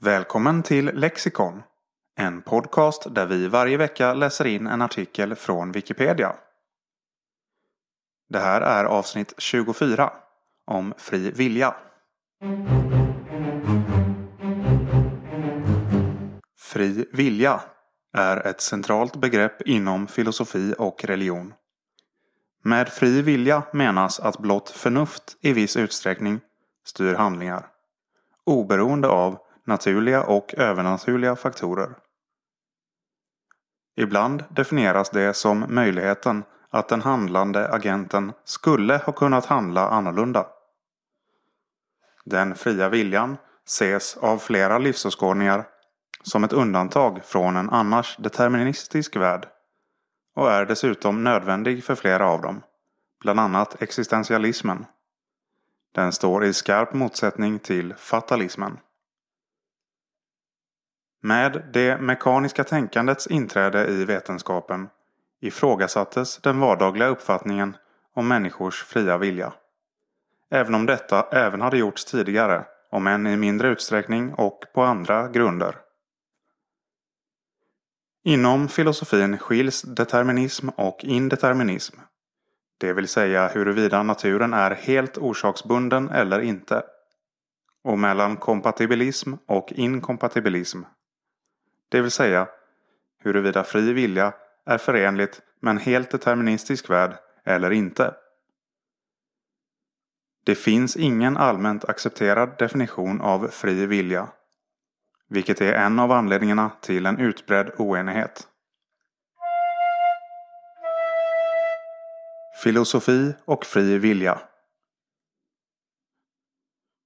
Välkommen till Lexikon. En podcast där vi varje vecka läser in en artikel från Wikipedia. Det här är avsnitt 24 om fri vilja. Fri vilja är ett centralt begrepp inom filosofi och religion. Med fri vilja menas att blott förnuft i viss utsträckning styr handlingar, oberoende av naturliga och övernaturliga faktorer. Ibland definieras det som möjligheten att den handlande agenten skulle ha kunnat handla annorlunda. Den fria viljan ses av flera livsåskådningar som ett undantag från en annars deterministisk värld och är dessutom nödvändig för flera av dem, bland annat existentialismen. Den står i skarp motsättning till fatalismen. Med det mekaniska tänkandets inträde i vetenskapen ifrågasattes den vardagliga uppfattningen om människors fria vilja. Även om detta även hade gjorts tidigare, om än i mindre utsträckning och på andra grunder. Inom filosofin skiljs determinism och indeterminism, det vill säga huruvida naturen är helt orsaksbunden eller inte, och mellan kompatibilism och inkompatibilism, det vill säga huruvida fri vilja är förenligt med en helt deterministisk värld eller inte. Det finns ingen allmänt accepterad definition av fri vilja, vilket är en av anledningarna till en utbredd oenighet. Filosofi och fri vilja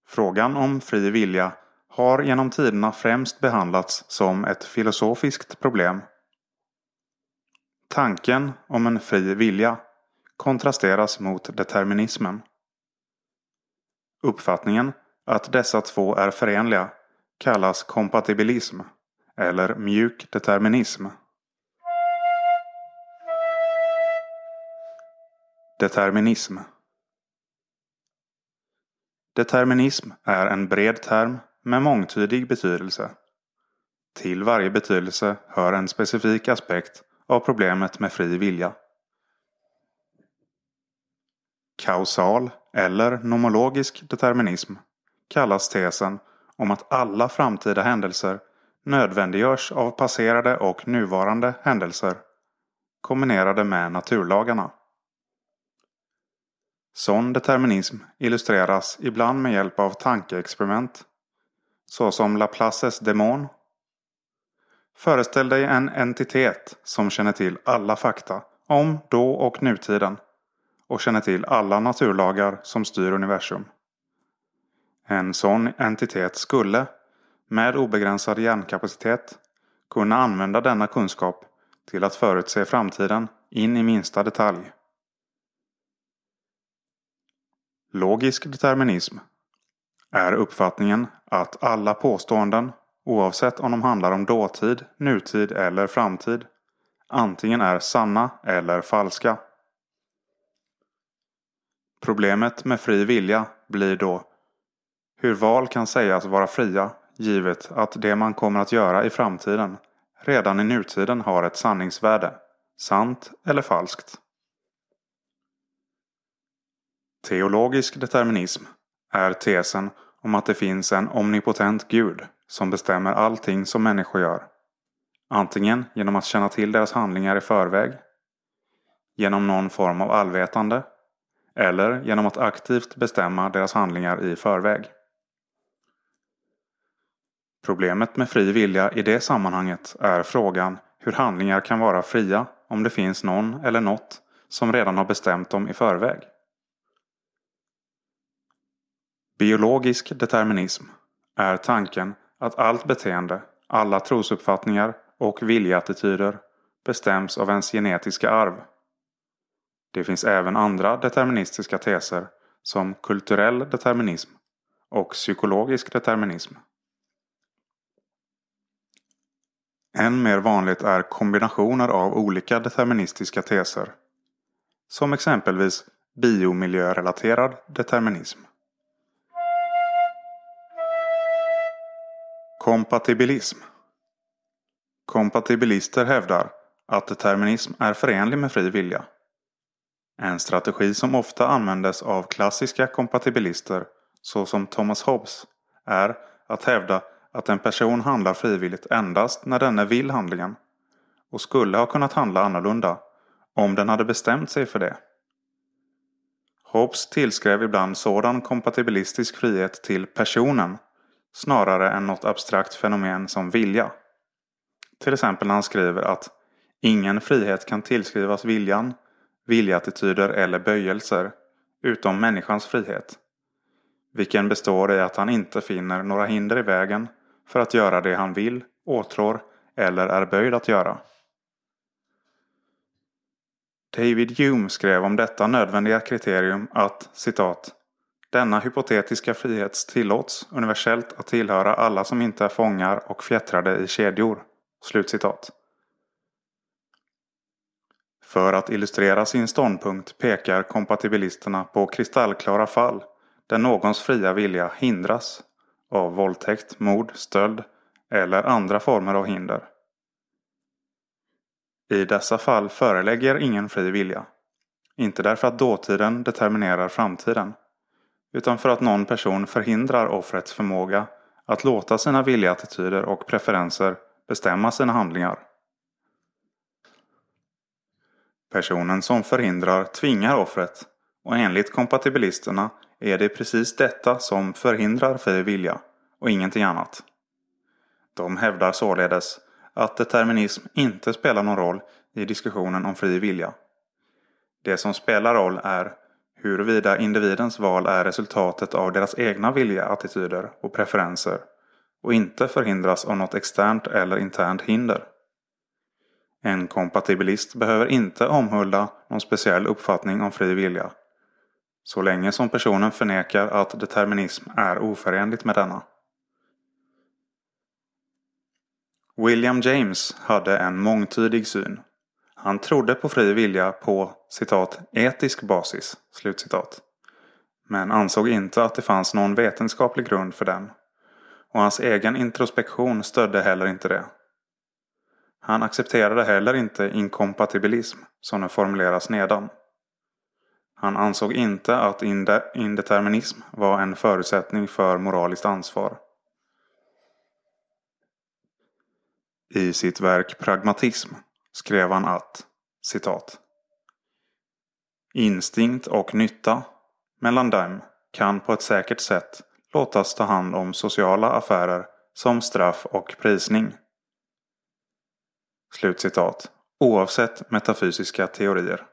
Frågan om fri vilja har genom tiderna främst behandlats som ett filosofiskt problem. Tanken om en fri vilja kontrasteras mot determinismen. Uppfattningen att dessa två är förenliga kallas kompatibilism eller mjuk determinism. Determinism Determinism är en bred term med mångtydig betydelse. Till varje betydelse hör en specifik aspekt av problemet med fri vilja. Kausal eller nomologisk determinism kallas tesen om att alla framtida händelser nödvändiggörs av passerade och nuvarande händelser kombinerade med naturlagarna. Sån determinism illustreras ibland med hjälp av tankeexperiment såsom Laplaces demon. Föreställ dig en entitet som känner till alla fakta om då och nutiden och känner till alla naturlagar som styr universum. En sån entitet skulle, med obegränsad hjärnkapacitet, kunna använda denna kunskap till att förutse framtiden in i minsta detalj. Logisk determinism är uppfattningen att alla påståenden, oavsett om de handlar om dåtid, nutid eller framtid, antingen är sanna eller falska. Problemet med fri vilja blir då hur val kan sägas vara fria givet att det man kommer att göra i framtiden redan i nutiden har ett sanningsvärde, sant eller falskt. Teologisk determinism är tesen om att det finns en omnipotent gud som bestämmer allting som människor gör. Antingen genom att känna till deras handlingar i förväg, genom någon form av allvetande eller genom att aktivt bestämma deras handlingar i förväg. Problemet med fri vilja i det sammanhanget är frågan hur handlingar kan vara fria om det finns någon eller något som redan har bestämt dem i förväg. Biologisk determinism är tanken att allt beteende, alla trosuppfattningar och viljeattityder bestäms av ens genetiska arv. Det finns även andra deterministiska teser som kulturell determinism och psykologisk determinism. Än mer vanligt är kombinationer av olika deterministiska teser. Som exempelvis biomiljörelaterad determinism. Kompatibilism Kompatibilister hävdar att determinism är förenlig med fri vilja. En strategi som ofta användes av klassiska kompatibilister såsom Thomas Hobbes är att hävda att en person handlar frivilligt endast när denne vill handlingen och skulle ha kunnat handla annorlunda om den hade bestämt sig för det. Hobbes tillskrev ibland sådan kompatibilistisk frihet till personen snarare än något abstrakt fenomen som vilja. Till exempel när han skriver att ingen frihet kan tillskrivas viljan, viljeattityder eller böjelser, utom människans frihet. Vilken består i att han inte finner några hinder i vägen för att göra det han vill, åtrår eller är böjd att göra. David Hume skrev om detta nödvändiga kriterium att citat denna hypotetiska frihet tillåts universellt att tillhöra alla som inte är fångar och fjättrade i kedjor." Slutcitat. För att illustrera sin ståndpunkt pekar kompatibilisterna på kristallklara fall där någons fria vilja hindras av våldtäkt, mord, stöld eller andra former av hinder. I dessa fall förelägger ingen fri vilja. Inte därför att dåtiden determinerar framtiden utan för att någon person förhindrar offrets förmåga att låta sina viljeattityder och preferenser bestämma sina handlingar. Personen som förhindrar tvingar offret och enligt kompatibilisterna är det precis detta som förhindrar fri vilja och ingenting annat. De hävdar således att determinism inte spelar någon roll i diskussionen om fri vilja. Det som spelar roll är huruvida individens val är resultatet av deras egna viljeattityder och preferenser och inte förhindras av något externt eller internt hinder. En kompatibilist behöver inte omhulda någon speciell uppfattning om fri vilja, så länge som personen förnekar att determinism är oförenligt med denna. William James hade en mångtydig syn han trodde på fri vilja på citat, ”etisk basis”, slutcitat, men ansåg inte att det fanns någon vetenskaplig grund för den. Och hans egen introspektion stödde heller inte det. Han accepterade heller inte inkompatibilism, som den formuleras nedan. Han ansåg inte att indeterminism var en förutsättning för moraliskt ansvar. I sitt verk Pragmatism skrev han att citat Instinkt och nytta mellan dem kan på ett säkert sätt låtas ta hand om sociala affärer som straff och prisning. Slutcitat. Oavsett metafysiska teorier.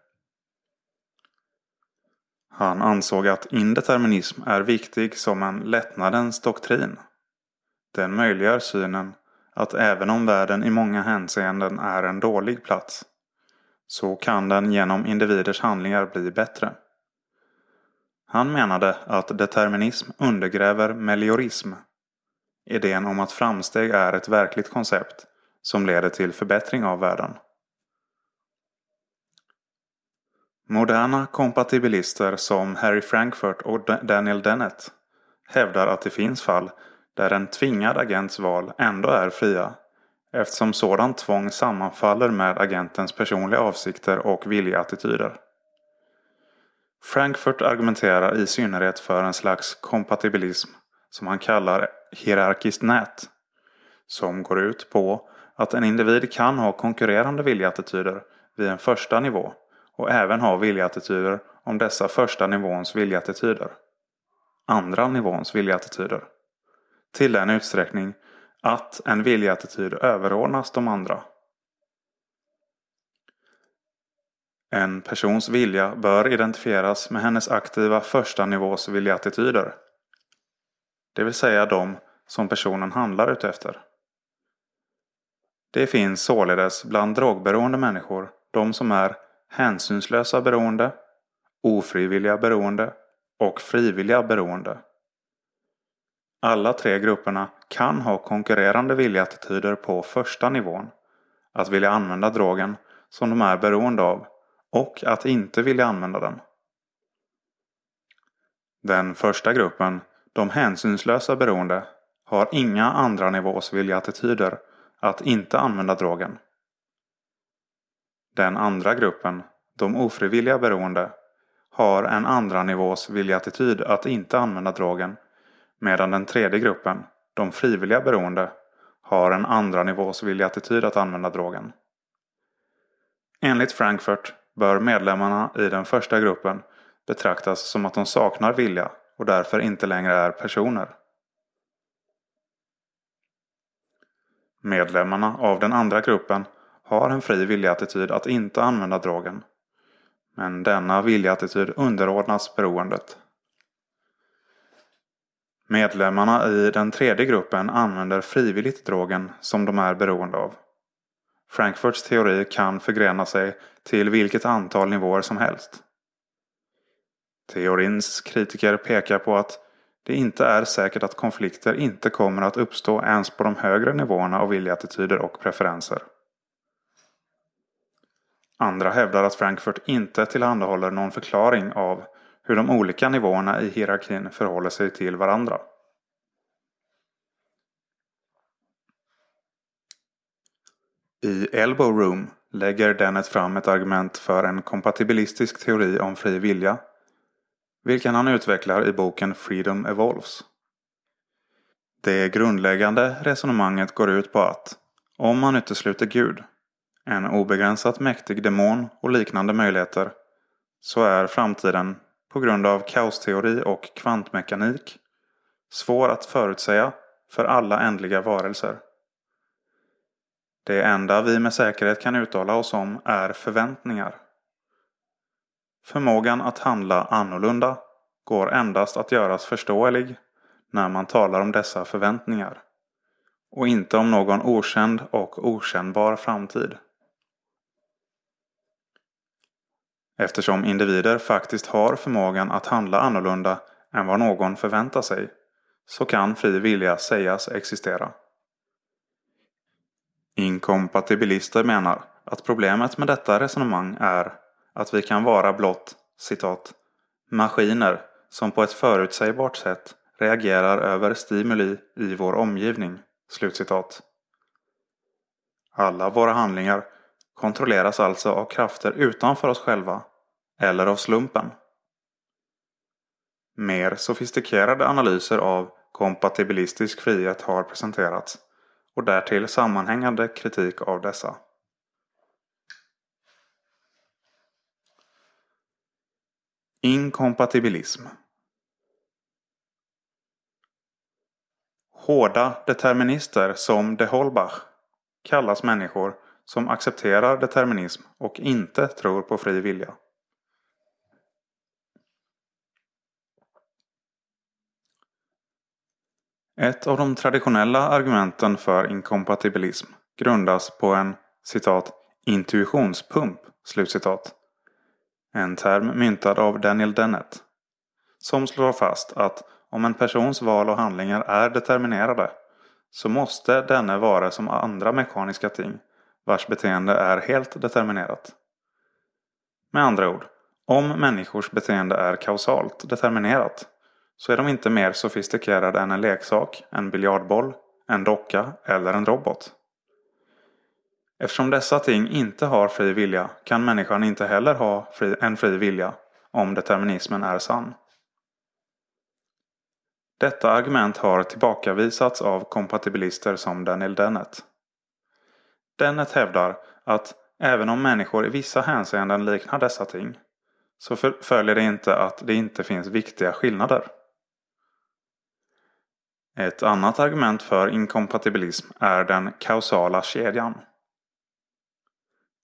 Han ansåg att indeterminism är viktig som en lättnadens doktrin. Den möjliggör synen att även om världen i många hänseenden är en dålig plats, så kan den genom individers handlingar bli bättre. Han menade att determinism undergräver meliorism, idén om att framsteg är ett verkligt koncept som leder till förbättring av världen. Moderna kompatibilister som Harry Frankfurt och Daniel Dennett hävdar att det finns fall där en tvingad agents val ändå är fria, eftersom sådant tvång sammanfaller med agentens personliga avsikter och viljeattityder. Frankfurt argumenterar i synnerhet för en slags kompatibilism som han kallar hierarkiskt nät, som går ut på att en individ kan ha konkurrerande viljeattityder vid en första nivå och även ha viljeattityder om dessa första nivåns viljeattityder, andra nivåns viljeattityder till den utsträckning att en viljeattityd överordnas de andra. En persons vilja bör identifieras med hennes aktiva första nivås viljeattityder. Det vill säga de som personen handlar utefter. Det finns således bland drogberoende människor de som är hänsynslösa beroende, ofrivilliga beroende och frivilliga beroende. Alla tre grupperna kan ha konkurrerande viljeattityder på första nivån. Att vilja använda drogen som de är beroende av och att inte vilja använda den. Den första gruppen, de hänsynslösa beroende, har inga andra nivås viljeattityder att inte använda drogen. Den andra gruppen, de ofrivilliga beroende, har en andra nivås viljeattityd att inte använda drogen Medan den tredje gruppen, de frivilliga beroende, har en andra nivås attityd att använda drogen. Enligt Frankfurt bör medlemmarna i den första gruppen betraktas som att de saknar vilja och därför inte längre är personer. Medlemmarna av den andra gruppen har en fri viljeattityd att inte använda drogen. Men denna viljeattityd underordnas beroendet. Medlemmarna i den tredje gruppen använder frivilligt drogen som de är beroende av. Frankfurts teori kan förgrena sig till vilket antal nivåer som helst. Teorins kritiker pekar på att det inte är säkert att konflikter inte kommer att uppstå ens på de högre nivåerna av viljeattityder och preferenser. Andra hävdar att Frankfurt inte tillhandahåller någon förklaring av hur de olika nivåerna i hierarkin förhåller sig till varandra. I Elbow Room lägger Dennett fram ett argument för en kompatibilistisk teori om fri vilja, vilken han utvecklar i boken Freedom Evolves. Det grundläggande resonemanget går ut på att om man utesluter Gud, en obegränsat mäktig demon och liknande möjligheter, så är framtiden på grund av kaosteori och kvantmekanik, svår att förutsäga för alla ändliga varelser. Det enda vi med säkerhet kan uttala oss om är förväntningar. Förmågan att handla annorlunda går endast att göras förståelig när man talar om dessa förväntningar och inte om någon okänd och okännbar framtid. eftersom individer faktiskt har förmågan att handla annorlunda än vad någon förväntar sig, så kan fri vilja sägas existera. Inkompatibilister menar att problemet med detta resonemang är att vi kan vara blott citat, ”maskiner som på ett förutsägbart sätt reagerar över stimuli i vår omgivning”. Slutcitat. Alla våra handlingar kontrolleras alltså av krafter utanför oss själva eller av slumpen. Mer sofistikerade analyser av kompatibilistisk frihet har presenterats och därtill sammanhängande kritik av dessa. Inkompatibilism Hårda determinister som de Holbach kallas människor som accepterar determinism och inte tror på fri vilja. Ett av de traditionella argumenten för inkompatibilism grundas på en citat intuitionspump slutcitat. En term myntad av Daniel Dennett. Som slår fast att om en persons val och handlingar är determinerade så måste denne vara som andra mekaniska ting vars beteende är helt determinerat. Med andra ord, om människors beteende är kausalt determinerat så är de inte mer sofistikerade än en leksak, en biljardboll, en docka eller en robot. Eftersom dessa ting inte har fri vilja kan människan inte heller ha fri, en fri vilja om determinismen är sann. Detta argument har tillbakavisats av kompatibilister som Daniel Dennett. Dennet hävdar att även om människor i vissa hänseenden liknar dessa ting så följer det inte att det inte finns viktiga skillnader. Ett annat argument för inkompatibilism är den kausala kedjan.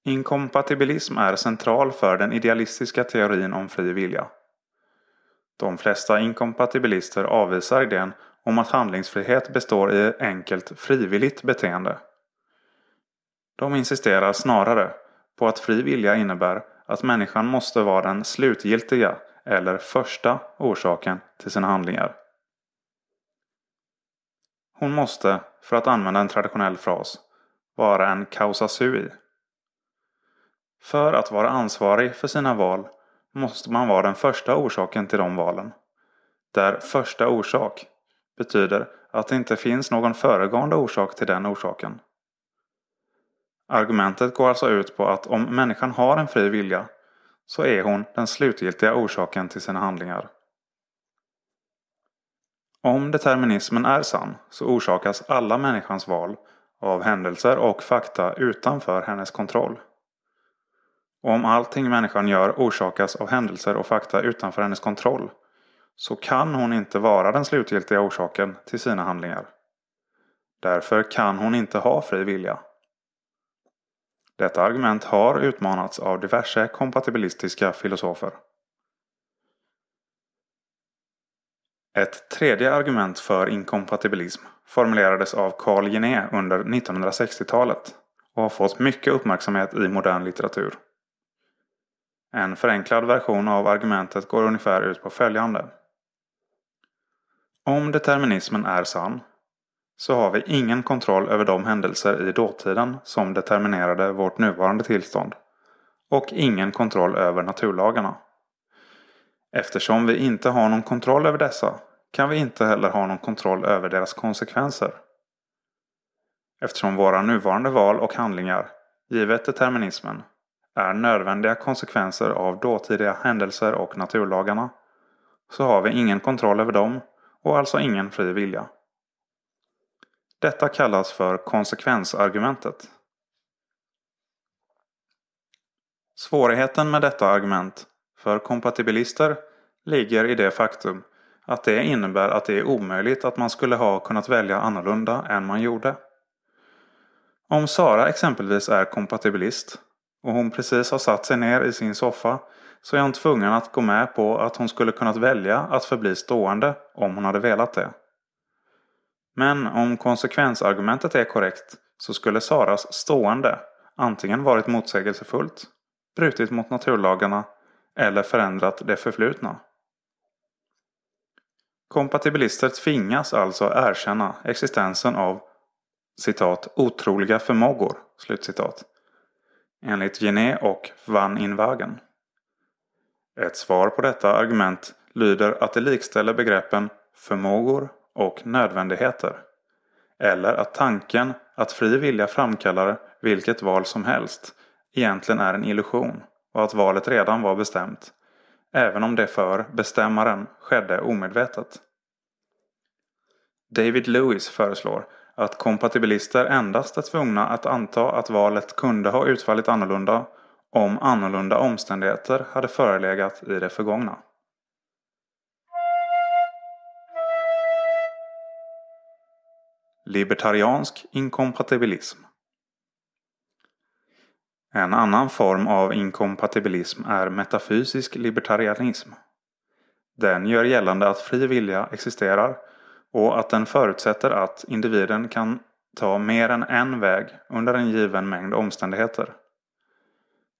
Inkompatibilism är central för den idealistiska teorin om fri vilja. De flesta inkompatibilister avvisar idén om att handlingsfrihet består i enkelt frivilligt beteende de insisterar snarare på att fri vilja innebär att människan måste vara den slutgiltiga eller första orsaken till sina handlingar. Hon måste, för att använda en traditionell fras, vara en causa sui. För att vara ansvarig för sina val måste man vara den första orsaken till de valen. Där första orsak betyder att det inte finns någon föregående orsak till den orsaken. Argumentet går alltså ut på att om människan har en fri vilja så är hon den slutgiltiga orsaken till sina handlingar. Om determinismen är sann så orsakas alla människans val av händelser och fakta utanför hennes kontroll. Och om allting människan gör orsakas av händelser och fakta utanför hennes kontroll så kan hon inte vara den slutgiltiga orsaken till sina handlingar. Därför kan hon inte ha fri vilja. Detta argument har utmanats av diverse kompatibilistiska filosofer. Ett tredje argument för inkompatibilism formulerades av Carl Linné under 1960-talet och har fått mycket uppmärksamhet i modern litteratur. En förenklad version av argumentet går ungefär ut på följande. Om determinismen är sann så har vi ingen kontroll över de händelser i dåtiden som determinerade vårt nuvarande tillstånd och ingen kontroll över naturlagarna. Eftersom vi inte har någon kontroll över dessa kan vi inte heller ha någon kontroll över deras konsekvenser. Eftersom våra nuvarande val och handlingar, givet determinismen, är nödvändiga konsekvenser av dåtidiga händelser och naturlagarna, så har vi ingen kontroll över dem och alltså ingen fri vilja. Detta kallas för konsekvensargumentet. Svårigheten med detta argument för kompatibilister ligger i det faktum att det innebär att det är omöjligt att man skulle ha kunnat välja annorlunda än man gjorde. Om Sara exempelvis är kompatibilist och hon precis har satt sig ner i sin soffa så är hon tvungen att gå med på att hon skulle kunnat välja att förbli stående om hon hade velat det. Men om konsekvensargumentet är korrekt så skulle Saras stående antingen varit motsägelsefullt, brutit mot naturlagarna eller förändrat det förflutna. Kompatibilister tvingas alltså erkänna existensen av citat, ”otroliga förmågor” slutcitat, enligt Gené och Van Inwagen. Ett svar på detta argument lyder att det likställer begreppen förmågor och nödvändigheter. Eller att tanken att fri vilja framkallar vilket val som helst egentligen är en illusion och att valet redan var bestämt. Även om det för bestämmaren skedde omedvetet. David Lewis föreslår att kompatibilister endast är tvungna att anta att valet kunde ha utfallit annorlunda om annorlunda omständigheter hade förelegat i det förgångna. Libertariansk inkompatibilism. En annan form av inkompatibilism är metafysisk libertarianism. Den gör gällande att fri vilja existerar och att den förutsätter att individen kan ta mer än en väg under en given mängd omständigheter.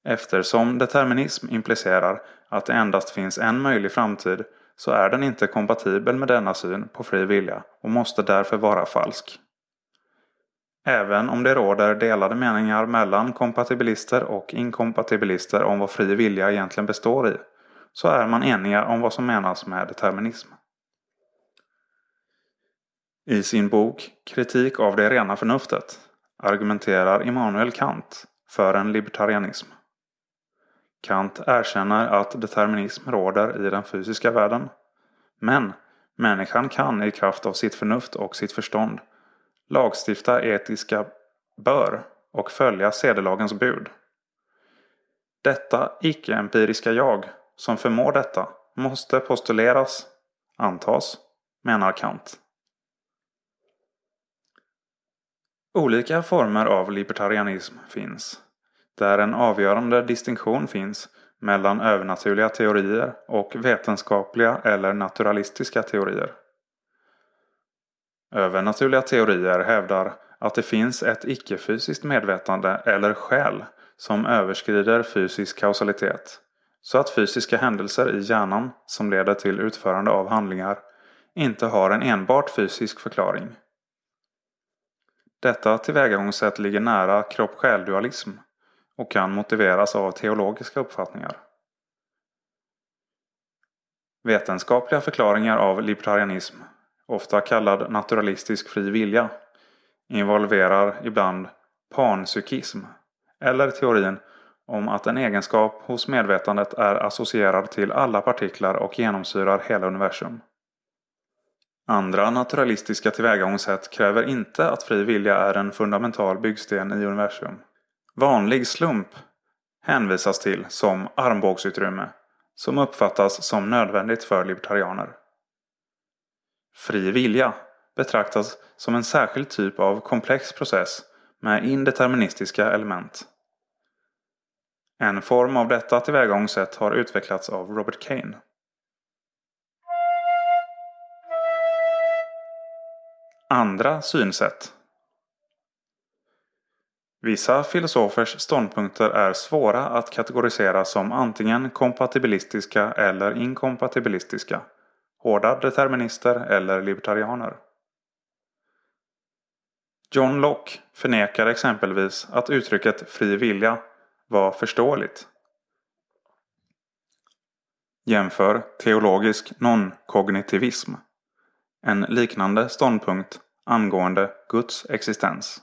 Eftersom determinism implicerar att det endast finns en möjlig framtid så är den inte kompatibel med denna syn på fri vilja och måste därför vara falsk. Även om det råder delade meningar mellan kompatibilister och inkompatibilister om vad fri vilja egentligen består i, så är man eniga om vad som menas med determinism. I sin bok Kritik av det rena förnuftet argumenterar Immanuel Kant för en libertarianism. Kant erkänner att determinism råder i den fysiska världen. Men människan kan i kraft av sitt förnuft och sitt förstånd lagstifta etiska bör och följa sedelagens bud. Detta icke-empiriska jag som förmår detta måste postuleras, antas, menar Kant. Olika former av libertarianism finns där en avgörande distinktion finns mellan övernaturliga teorier och vetenskapliga eller naturalistiska teorier. Övernaturliga teorier hävdar att det finns ett icke-fysiskt medvetande eller själ som överskrider fysisk kausalitet, så att fysiska händelser i hjärnan som leder till utförande av handlingar inte har en enbart fysisk förklaring. Detta tillvägagångssätt ligger nära kropp-själ-dualism och kan motiveras av teologiska uppfattningar. Vetenskapliga förklaringar av libertarianism, ofta kallad naturalistisk fri vilja, involverar ibland panpsykism, eller teorin om att en egenskap hos medvetandet är associerad till alla partiklar och genomsyrar hela universum. Andra naturalistiska tillvägagångssätt kräver inte att fri vilja är en fundamental byggsten i universum vanlig slump hänvisas till som armbågsutrymme som uppfattas som nödvändigt för libertarianer. Fri vilja betraktas som en särskild typ av komplex process med indeterministiska element. En form av detta tillvägagångssätt har utvecklats av Robert Kane. Andra synsätt Vissa filosofers ståndpunkter är svåra att kategorisera som antingen kompatibilistiska eller inkompatibilistiska, hårda determinister eller libertarianer. John Locke förnekar exempelvis att uttrycket fri vilja var förståeligt. Jämför teologisk non-kognitivism, en liknande ståndpunkt angående Guds existens.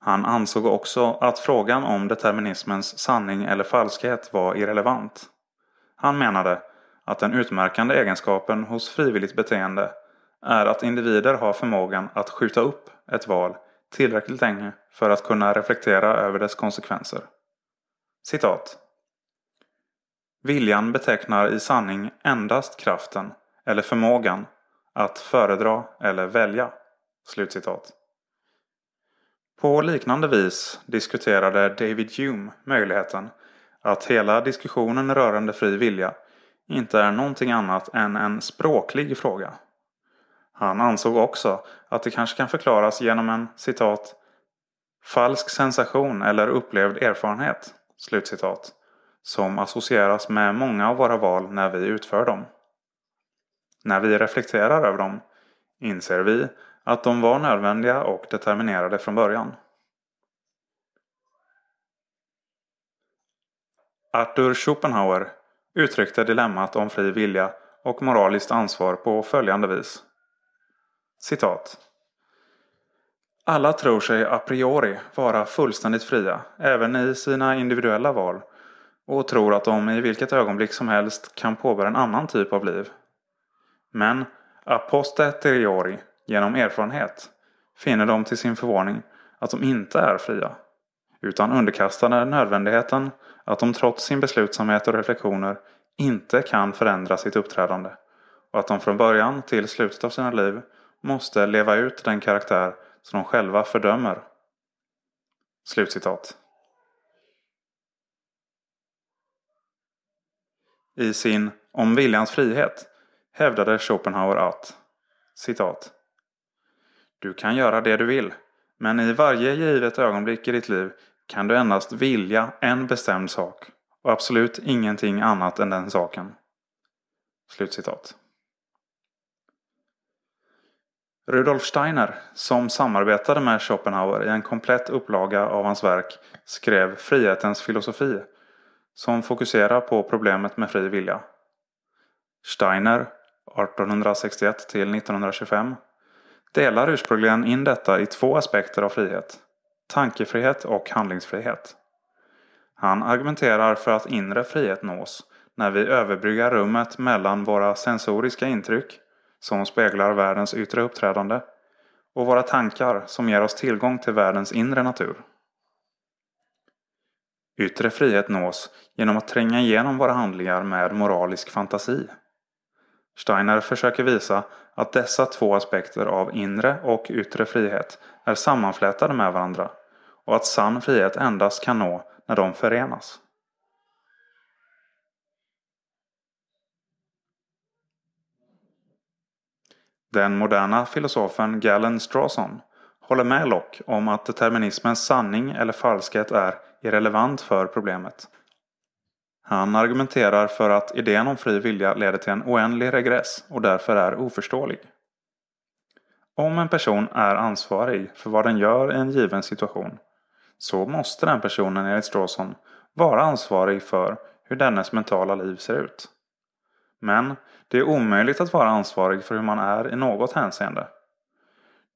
Han ansåg också att frågan om determinismens sanning eller falskhet var irrelevant. Han menade att den utmärkande egenskapen hos frivilligt beteende är att individer har förmågan att skjuta upp ett val tillräckligt länge för att kunna reflektera över dess konsekvenser. Citat. Viljan betecknar i sanning endast kraften eller förmågan att föredra eller välja. Slutcitat. På liknande vis diskuterade David Hume möjligheten att hela diskussionen rörande fri vilja inte är någonting annat än en språklig fråga. Han ansåg också att det kanske kan förklaras genom en citat ”falsk sensation eller upplevd erfarenhet” slutcitat, som associeras med många av våra val när vi utför dem. När vi reflekterar över dem inser vi att de var nödvändiga och determinerade från början. Arthur Schopenhauer uttryckte dilemmat om fri vilja och moraliskt ansvar på följande vis. Citat. Alla tror sig a priori vara fullständigt fria, även i sina individuella val, och tror att de i vilket ögonblick som helst kan påbörja en annan typ av liv. Men a posteriori genom erfarenhet, finner de till sin förvåning att de inte är fria, utan underkastade nödvändigheten att de trots sin beslutsamhet och reflektioner inte kan förändra sitt uppträdande och att de från början till slutet av sina liv måste leva ut den karaktär som de själva fördömer. Slutcitat. I sin Om viljans frihet hävdade Schopenhauer att citat du kan göra det du vill, men i varje givet ögonblick i ditt liv kan du endast vilja en bestämd sak och absolut ingenting annat än den saken. Slutcitat. Rudolf Steiner, som samarbetade med Schopenhauer i en komplett upplaga av hans verk, skrev Frihetens filosofi, som fokuserar på problemet med fri vilja. Steiner 1861 till 1925 delar ursprungligen in detta i två aspekter av frihet. Tankefrihet och handlingsfrihet. Han argumenterar för att inre frihet nås när vi överbryggar rummet mellan våra sensoriska intryck, som speglar världens yttre uppträdande, och våra tankar som ger oss tillgång till världens inre natur. Yttre frihet nås genom att tränga igenom våra handlingar med moralisk fantasi Steiner försöker visa att dessa två aspekter av inre och yttre frihet är sammanflätade med varandra och att sann frihet endast kan nå när de förenas. Den moderna filosofen Galen Strawson håller med Locke om att determinismens sanning eller falskhet är irrelevant för problemet han argumenterar för att idén om fri vilja leder till en oändlig regress och därför är oförståelig. Om en person är ansvarig för vad den gör i en given situation så måste den personen enligt Strawson vara ansvarig för hur dennes mentala liv ser ut. Men det är omöjligt att vara ansvarig för hur man är i något hänseende.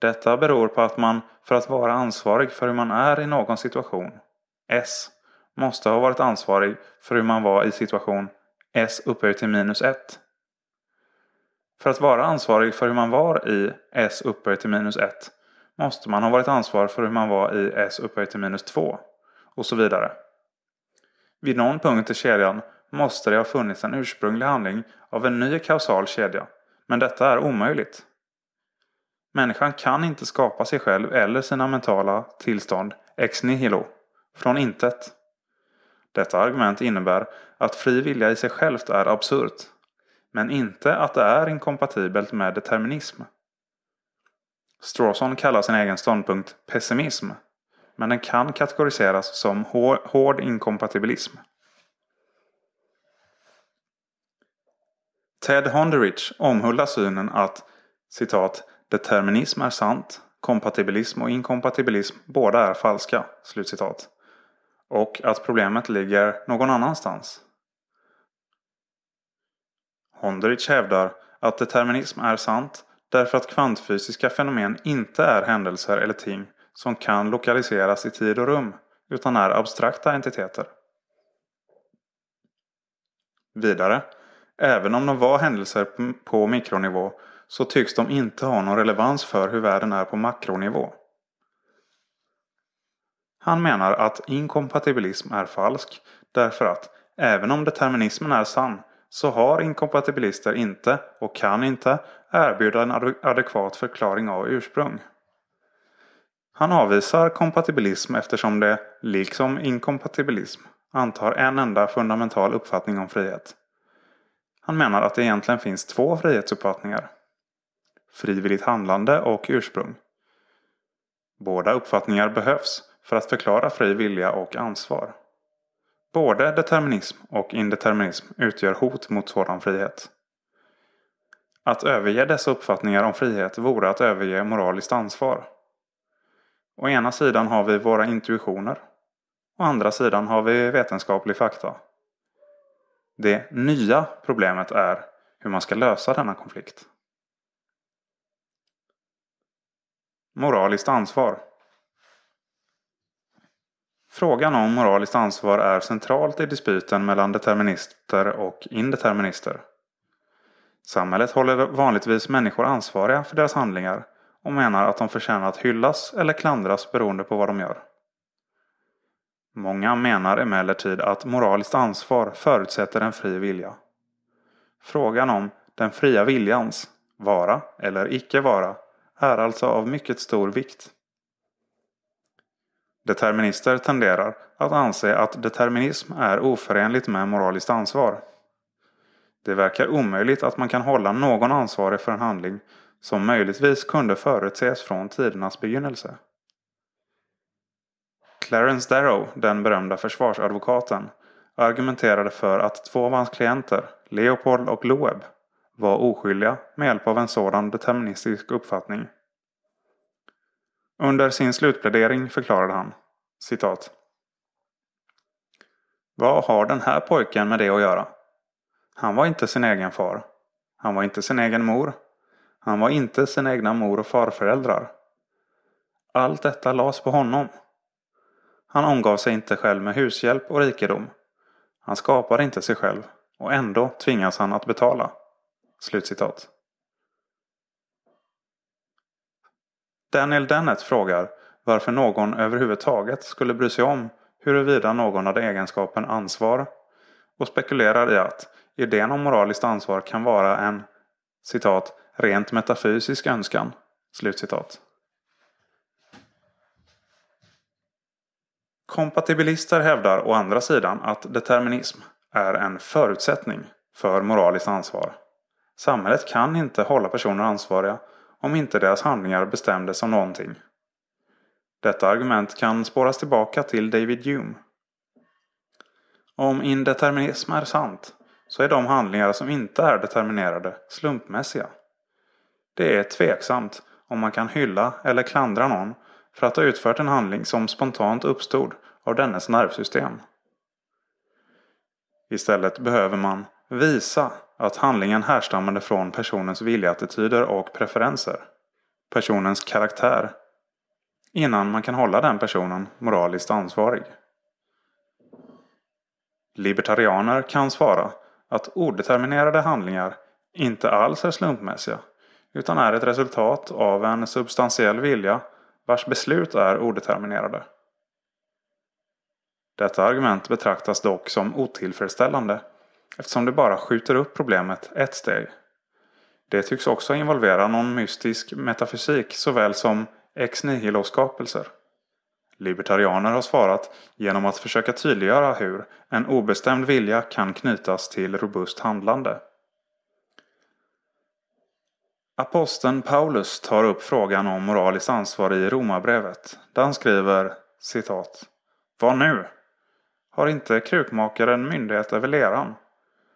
Detta beror på att man, för att vara ansvarig för hur man är i någon situation, S måste ha varit ansvarig för hur man var i situation s upphöjt till minus 1. För att vara ansvarig för hur man var i s upphöjt till minus 1 måste man ha varit ansvarig för hur man var i s upphöjt till minus 2 och så vidare. Vid någon punkt i kedjan måste det ha funnits en ursprunglig handling av en ny kausal kedja, men detta är omöjligt. Människan kan inte skapa sig själv eller sina mentala tillstånd ex nihilo, från intet. Detta argument innebär att fri vilja i sig självt är absurt, men inte att det är inkompatibelt med determinism. Strawson kallar sin egen ståndpunkt pessimism, men den kan kategoriseras som hård inkompatibilism. Ted Honderich omhuldar synen att citat, ”determinism är sant, kompatibilism och inkompatibilism båda är falska”. Slutcitat och att problemet ligger någon annanstans. Hondrich hävdar att determinism är sant därför att kvantfysiska fenomen inte är händelser eller ting som kan lokaliseras i tid och rum utan är abstrakta entiteter. Vidare, även om de var händelser på mikronivå så tycks de inte ha någon relevans för hur världen är på makronivå. Han menar att inkompatibilism är falsk därför att även om determinismen är sann så har inkompatibilister inte, och kan inte, erbjuda en adekvat förklaring av ursprung. Han avvisar kompatibilism eftersom det, liksom inkompatibilism, antar en enda fundamental uppfattning om frihet. Han menar att det egentligen finns två frihetsuppfattningar. Frivilligt handlande och ursprung. Båda uppfattningar behövs för att förklara fri vilja och ansvar. Både determinism och indeterminism utgör hot mot sådan frihet. Att överge dessa uppfattningar om frihet vore att överge moraliskt ansvar. Å ena sidan har vi våra intuitioner. Å andra sidan har vi vetenskaplig fakta. Det nya problemet är hur man ska lösa denna konflikt. Moraliskt ansvar Frågan om moraliskt ansvar är centralt i disputen mellan determinister och indeterminister. Samhället håller vanligtvis människor ansvariga för deras handlingar och menar att de förtjänar att hyllas eller klandras beroende på vad de gör. Många menar emellertid att moraliskt ansvar förutsätter en fri vilja. Frågan om den fria viljans vara eller icke vara är alltså av mycket stor vikt. Determinister tenderar att anse att determinism är oförenligt med moraliskt ansvar. Det verkar omöjligt att man kan hålla någon ansvarig för en handling som möjligtvis kunde förutses från tidernas begynnelse. Clarence Darrow, den berömda försvarsadvokaten, argumenterade för att två av hans klienter, Leopold och Loeb, var oskyldiga med hjälp av en sådan deterministisk uppfattning under sin slutplädering förklarade han citat. Vad har den här pojken med det att göra? Han var inte sin egen far. Han var inte sin egen mor. Han var inte sin egna mor och farföräldrar. Allt detta lades på honom. Han omgav sig inte själv med hushjälp och rikedom. Han skapade inte sig själv och ändå tvingas han att betala." Slutcitat. Daniel Dennett frågar varför någon överhuvudtaget skulle bry sig om huruvida någon hade egenskapen ansvar och spekulerar i att idén om moraliskt ansvar kan vara en citat, rent metafysisk önskan. Slutcitat. Kompatibilister hävdar å andra sidan att determinism är en förutsättning för moraliskt ansvar. Samhället kan inte hålla personer ansvariga om inte deras handlingar bestämdes av någonting. Detta argument kan spåras tillbaka till David Hume. Om indeterminism är sant, så är de handlingar som inte är determinerade slumpmässiga. Det är tveksamt om man kan hylla eller klandra någon för att ha utfört en handling som spontant uppstod av dennes nervsystem. Istället behöver man Visa att handlingen härstammade från personens viljeattityder och preferenser. Personens karaktär. Innan man kan hålla den personen moraliskt ansvarig. Libertarianer kan svara att odeterminerade handlingar inte alls är slumpmässiga utan är ett resultat av en substantiell vilja vars beslut är odeterminerade. Detta argument betraktas dock som otillfredsställande eftersom det bara skjuter upp problemet ett steg. Det tycks också involvera någon mystisk metafysik såväl som ex nihilo-skapelser. Libertarianer har svarat genom att försöka tydliggöra hur en obestämd vilja kan knytas till robust handlande. Aposteln Paulus tar upp frågan om moraliskt ansvar i Romarbrevet, där han skriver citat. Vad nu? Har inte krukmakaren myndighet över leran?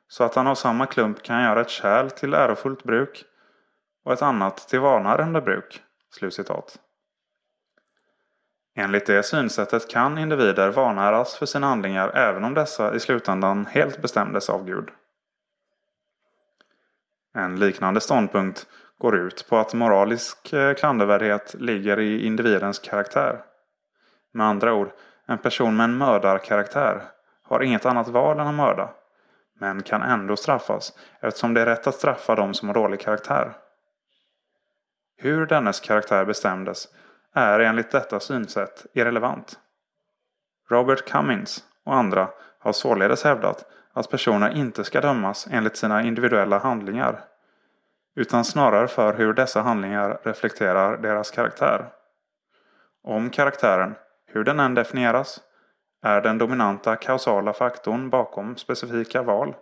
så att han av samma klump kan göra ett kärl till ärofullt bruk och ett annat till vanärende bruk." Slutcitat. Enligt det synsättet kan individer vanäras för sina handlingar även om dessa i slutändan helt bestämdes av Gud. En liknande ståndpunkt går ut på att moralisk eh, klandervärdighet ligger i individens karaktär. Med andra ord, en person med en mördarkaraktär har inget annat val än att mörda men kan ändå straffas eftersom det är rätt att straffa dem som har dålig karaktär. Hur dennes karaktär bestämdes är enligt detta synsätt irrelevant. Robert Cummings och andra har således hävdat att personer inte ska dömas enligt sina individuella handlingar utan snarare för hur dessa handlingar reflekterar deras karaktär. Om karaktären, hur den än definieras, är den dominanta kausala faktorn bakom specifika val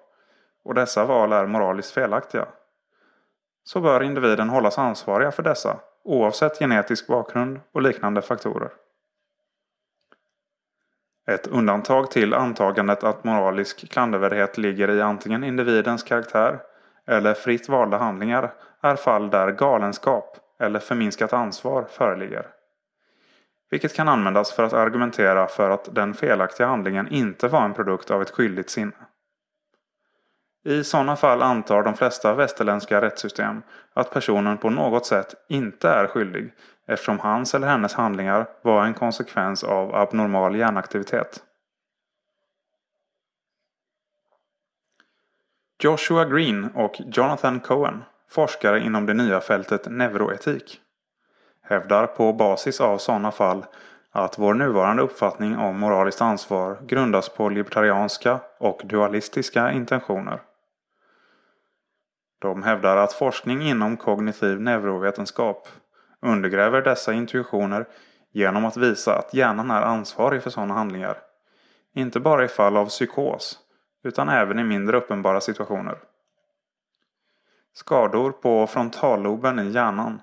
och dessa val är moraliskt felaktiga, så bör individen hållas ansvariga för dessa oavsett genetisk bakgrund och liknande faktorer. Ett undantag till antagandet att moralisk klandervärdighet ligger i antingen individens karaktär eller fritt valda handlingar är fall där galenskap eller förminskat ansvar föreligger vilket kan användas för att argumentera för att den felaktiga handlingen inte var en produkt av ett skyldigt sinne. I sådana fall antar de flesta västerländska rättssystem att personen på något sätt inte är skyldig eftersom hans eller hennes handlingar var en konsekvens av abnormal hjärnaktivitet. Joshua Green och Jonathan Cohen, forskare inom det nya fältet neuroetik, hävdar på basis av sådana fall att vår nuvarande uppfattning om moraliskt ansvar grundas på libertarianska och dualistiska intentioner. De hävdar att forskning inom kognitiv neurovetenskap undergräver dessa intuitioner genom att visa att hjärnan är ansvarig för sådana handlingar. Inte bara i fall av psykos, utan även i mindre uppenbara situationer. Skador på frontalloben i hjärnan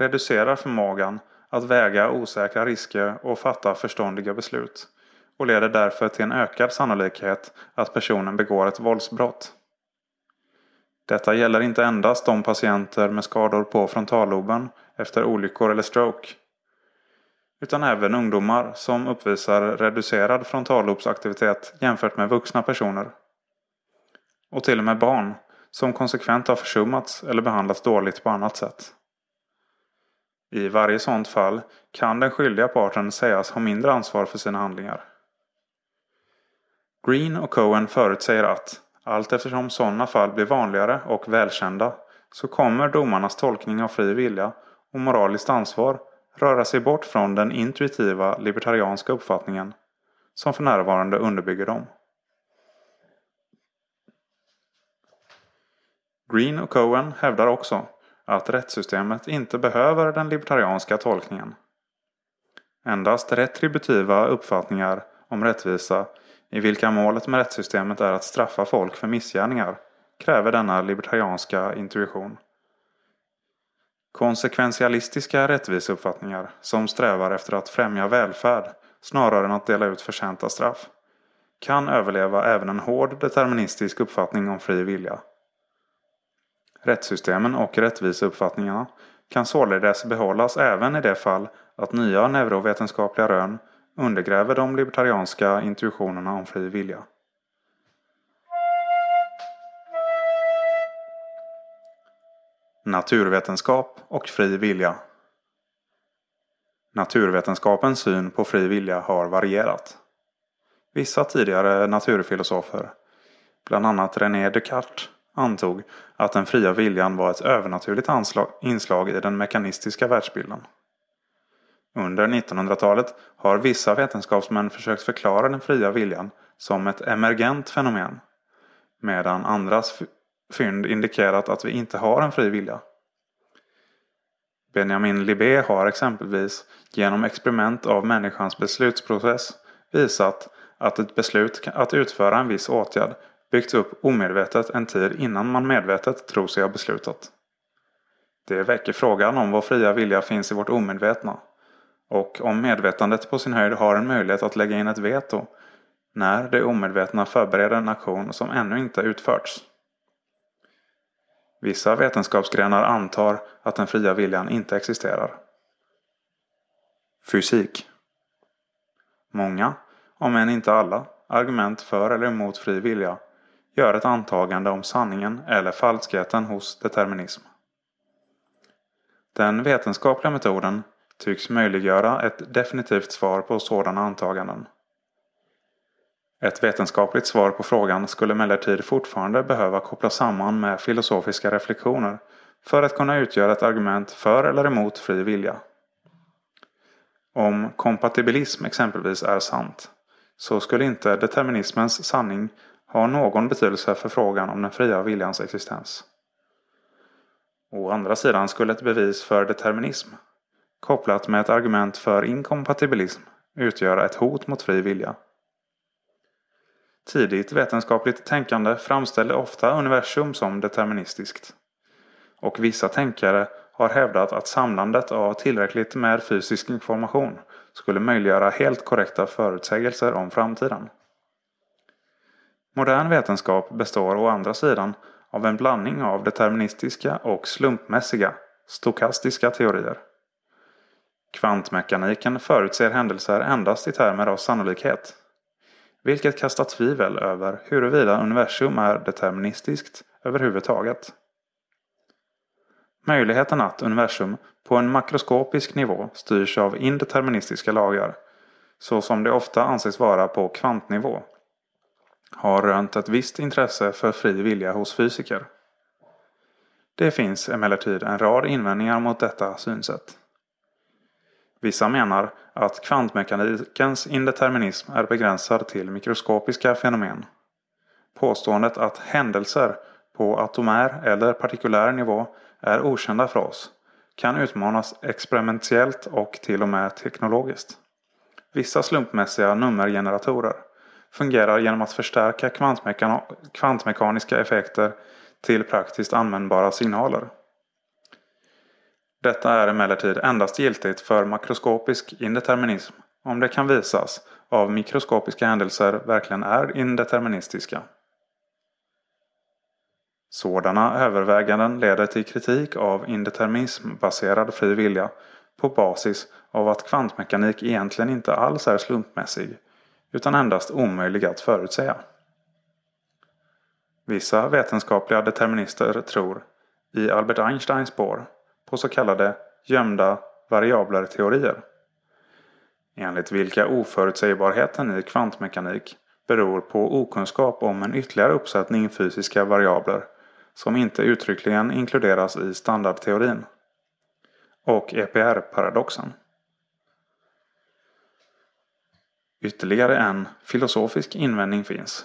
reducerar förmågan att väga osäkra risker och fatta förståndiga beslut och leder därför till en ökad sannolikhet att personen begår ett våldsbrott. Detta gäller inte endast de patienter med skador på frontalloben efter olyckor eller stroke, utan även ungdomar som uppvisar reducerad frontallobsaktivitet jämfört med vuxna personer. Och till och med barn som konsekvent har försummats eller behandlats dåligt på annat sätt. I varje sådant fall kan den skyldiga parten sägas ha mindre ansvar för sina handlingar. Green och Cohen förutsäger att, allt eftersom sådana fall blir vanligare och välkända, så kommer domarnas tolkning av fri vilja och moraliskt ansvar röra sig bort från den intuitiva libertarianska uppfattningen som för närvarande underbygger dem. Green och Cohen hävdar också att rättssystemet inte behöver den libertarianska tolkningen. Endast retributiva uppfattningar om rättvisa, i vilka målet med rättssystemet är att straffa folk för missgärningar, kräver denna libertarianska intuition. Konsekventialistiska rättviseuppfattningar som strävar efter att främja välfärd snarare än att dela ut förtjänta straff kan överleva även en hård deterministisk uppfattning om fri vilja. Rättssystemen och rättviseuppfattningarna kan således behållas även i det fall att nya neurovetenskapliga rön undergräver de libertarianska intuitionerna om fri vilja. Naturvetenskap och fri vilja Naturvetenskapens syn på fri vilja har varierat. Vissa tidigare naturfilosofer, bland annat René Descartes, antog att den fria viljan var ett övernaturligt inslag i den mekanistiska världsbilden. Under 1900-talet har vissa vetenskapsmän försökt förklara den fria viljan som ett emergent fenomen, medan andras fynd indikerat att vi inte har en fri vilja. Benjamin Libé har exempelvis genom experiment av människans beslutsprocess visat att ett beslut att utföra en viss åtgärd byggts upp omedvetet en tid innan man medvetet tror sig ha beslutat. Det väcker frågan om vår fria vilja finns i vårt omedvetna och om medvetandet på sin höjd har en möjlighet att lägga in ett veto när det omedvetna förbereder en aktion som ännu inte utförts. Vissa vetenskapsgrenar antar att den fria viljan inte existerar. Fysik Många, om än inte alla, argument för eller emot fri vilja gör ett antagande om sanningen eller falskheten hos determinism. Den vetenskapliga metoden tycks möjliggöra ett definitivt svar på sådana antaganden. Ett vetenskapligt svar på frågan skulle emellertid fortfarande behöva kopplas samman med filosofiska reflektioner för att kunna utgöra ett argument för eller emot fri vilja. Om kompatibilism exempelvis är sant, så skulle inte determinismens sanning har någon betydelse för frågan om den fria viljans existens. Å andra sidan skulle ett bevis för determinism, kopplat med ett argument för inkompatibilism, utgöra ett hot mot fri vilja. Tidigt vetenskapligt tänkande framställde ofta universum som deterministiskt. Och vissa tänkare har hävdat att samlandet av tillräckligt med fysisk information skulle möjliggöra helt korrekta förutsägelser om framtiden. Modern vetenskap består å andra sidan av en blandning av deterministiska och slumpmässiga, stokastiska teorier. Kvantmekaniken förutser händelser endast i termer av sannolikhet, vilket kastar tvivel över huruvida universum är deterministiskt överhuvudtaget. Möjligheten att universum på en makroskopisk nivå styrs av indeterministiska lagar, så som det ofta anses vara på kvantnivå har rönt ett visst intresse för fri vilja hos fysiker. Det finns emellertid en rad invändningar mot detta synsätt. Vissa menar att kvantmekanikens indeterminism är begränsad till mikroskopiska fenomen. Påståendet att händelser på atomär eller partikulär nivå är okända för oss kan utmanas experimentellt och till och med teknologiskt. Vissa slumpmässiga nummergeneratorer fungerar genom att förstärka kvantmekaniska effekter till praktiskt användbara signaler. Detta är emellertid endast giltigt för makroskopisk indeterminism om det kan visas av mikroskopiska händelser verkligen är indeterministiska. Sådana överväganden leder till kritik av indeterminismbaserad fri vilja på basis av att kvantmekanik egentligen inte alls är slumpmässig utan endast omöjliga att förutsäga. Vissa vetenskapliga determinister tror, i Albert Einsteins spår, på så kallade gömda variabler-teorier. Enligt vilka oförutsägbarheten i kvantmekanik beror på okunskap om en ytterligare uppsättning fysiska variabler som inte uttryckligen inkluderas i standardteorin och EPR-paradoxen. Ytterligare en filosofisk invändning finns.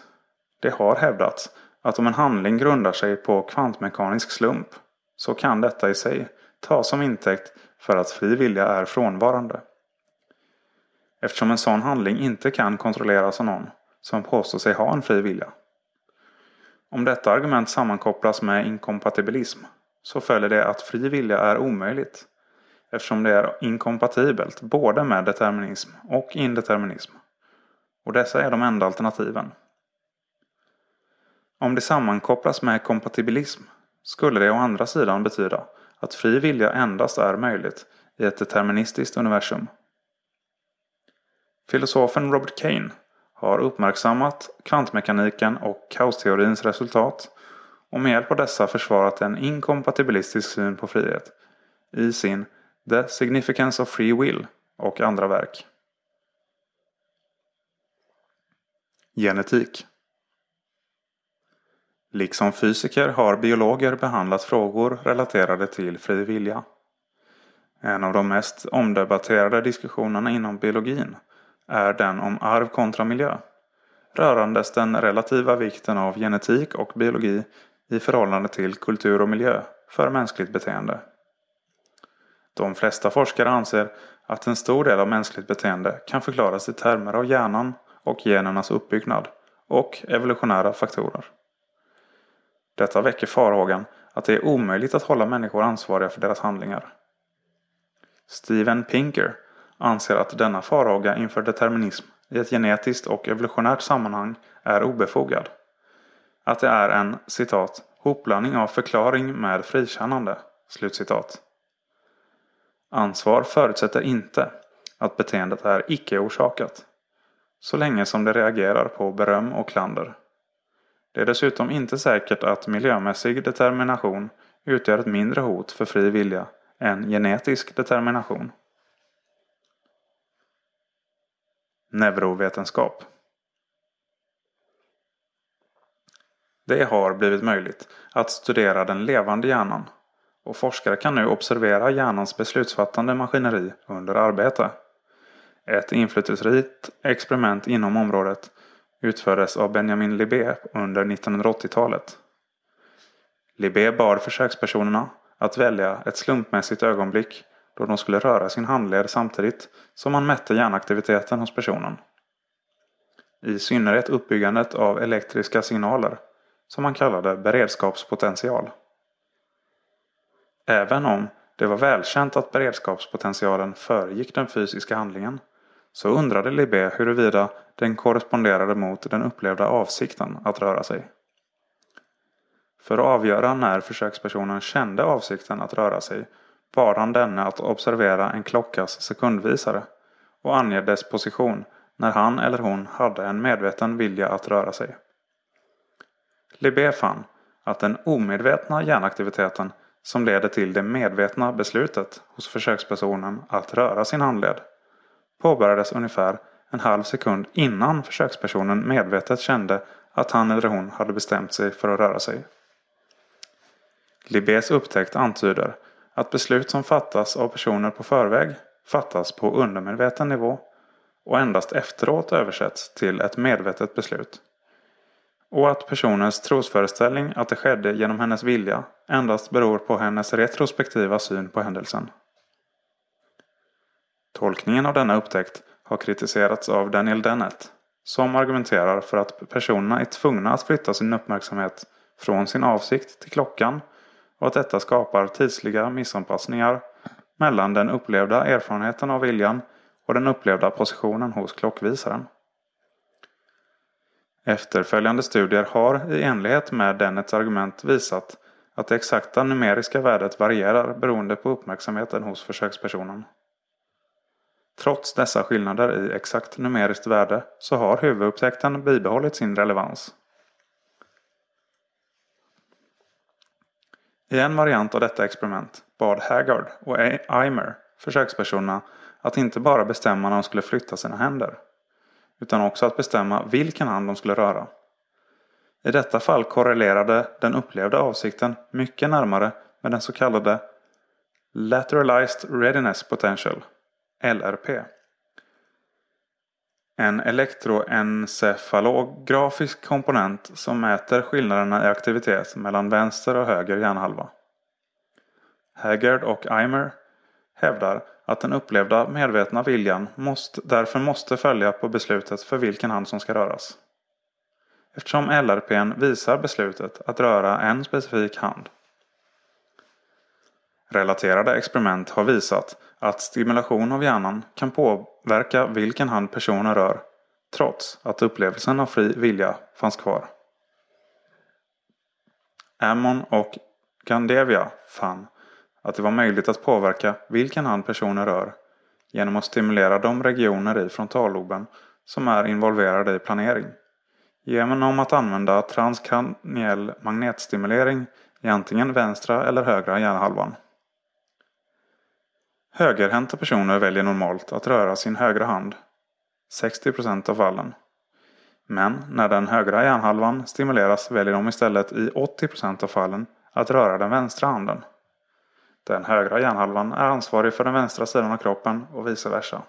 Det har hävdats att om en handling grundar sig på kvantmekanisk slump så kan detta i sig tas som intäkt för att fri vilja är frånvarande. Eftersom en sån handling inte kan kontrolleras av någon som påstår sig ha en fri vilja. Om detta argument sammankopplas med inkompatibilism så följer det att fri vilja är omöjligt eftersom det är inkompatibelt både med determinism och indeterminism och dessa är de enda alternativen. Om det sammankopplas med kompatibilism skulle det å andra sidan betyda att fri vilja endast är möjligt i ett deterministiskt universum. Filosofen Robert Kane har uppmärksammat kvantmekaniken och kaosteorins resultat och med hjälp av dessa försvarat en inkompatibilistisk syn på frihet i sin The Significance of Free Will och andra verk. Genetik Liksom fysiker har biologer behandlat frågor relaterade till fri vilja. En av de mest omdebatterade diskussionerna inom biologin är den om arv kontra miljö, rörandes den relativa vikten av genetik och biologi i förhållande till kultur och miljö för mänskligt beteende. De flesta forskare anser att en stor del av mänskligt beteende kan förklaras i termer av hjärnan och genernas uppbyggnad och evolutionära faktorer. Detta väcker farhågan att det är omöjligt att hålla människor ansvariga för deras handlingar. Steven Pinker anser att denna farhåga inför determinism i ett genetiskt och evolutionärt sammanhang är obefogad. Att det är en citat, ”hopblandning av förklaring med frikännande” slutcitat. Ansvar förutsätter inte att beteendet är icke-orsakat så länge som de reagerar på beröm och klander. Det är dessutom inte säkert att miljömässig determination utgör ett mindre hot för fri vilja än genetisk determination. Neurovetenskap Det har blivit möjligt att studera den levande hjärnan och forskare kan nu observera hjärnans beslutsfattande maskineri under arbete. Ett inflytelserikt experiment inom området utfördes av Benjamin Libé under 1980-talet. Libé bad försökspersonerna att välja ett slumpmässigt ögonblick då de skulle röra sin handled samtidigt som man mätte hjärnaktiviteten hos personen. I synnerhet uppbyggandet av elektriska signaler, som han kallade beredskapspotential. Även om det var välkänt att beredskapspotentialen föregick den fysiska handlingen så undrade Libé huruvida den korresponderade mot den upplevda avsikten att röra sig. För att avgöra när försökspersonen kände avsikten att röra sig bad han denne att observera en klockas sekundvisare och ange dess position när han eller hon hade en medveten vilja att röra sig. Libé fann att den omedvetna hjärnaktiviteten som leder till det medvetna beslutet hos försökspersonen att röra sin handled påbörjades ungefär en halv sekund innan försökspersonen medvetet kände att han eller hon hade bestämt sig för att röra sig. Libés upptäckt antyder att beslut som fattas av personer på förväg fattas på undermedveten nivå och endast efteråt översätts till ett medvetet beslut. Och att personens trosföreställning att det skedde genom hennes vilja endast beror på hennes retrospektiva syn på händelsen. Tolkningen av denna upptäckt har kritiserats av Daniel Dennett, som argumenterar för att personerna är tvungna att flytta sin uppmärksamhet från sin avsikt till klockan och att detta skapar tidsliga missanpassningar mellan den upplevda erfarenheten av viljan och den upplevda positionen hos klockvisaren. Efterföljande studier har i enlighet med Dennets argument visat att det exakta numeriska värdet varierar beroende på uppmärksamheten hos försökspersonen. Trots dessa skillnader i exakt numeriskt värde så har huvudupptäckten bibehållit sin relevans. I en variant av detta experiment bad Haggard och Eimer försökspersonerna att inte bara bestämma när de skulle flytta sina händer, utan också att bestämma vilken hand de skulle röra. I detta fall korrelerade den upplevda avsikten mycket närmare med den så kallade lateralized readiness potential LRP. En elektroencefalografisk komponent som mäter skillnaderna i aktivitet mellan vänster och höger hjärnhalva. Haggard och Eimer hävdar att den upplevda medvetna viljan måste, därför måste följa på beslutet för vilken hand som ska röras. Eftersom LRPn visar beslutet att röra en specifik hand Relaterade experiment har visat att stimulation av hjärnan kan påverka vilken hand personen rör trots att upplevelsen av fri vilja fanns kvar. Ammon och Gandevia fann att det var möjligt att påverka vilken hand personen rör genom att stimulera de regioner i frontalloben som är involverade i planering. Genom att använda transkraniell magnetstimulering i antingen vänstra eller högra hjärnhalvan. Högerhänta personer väljer normalt att röra sin högra hand 60% av fallen. Men när den högra hjärnhalvan stimuleras väljer de istället i 80% av fallen att röra den vänstra handen. Den högra hjärnhalvan är ansvarig för den vänstra sidan av kroppen och vice versa.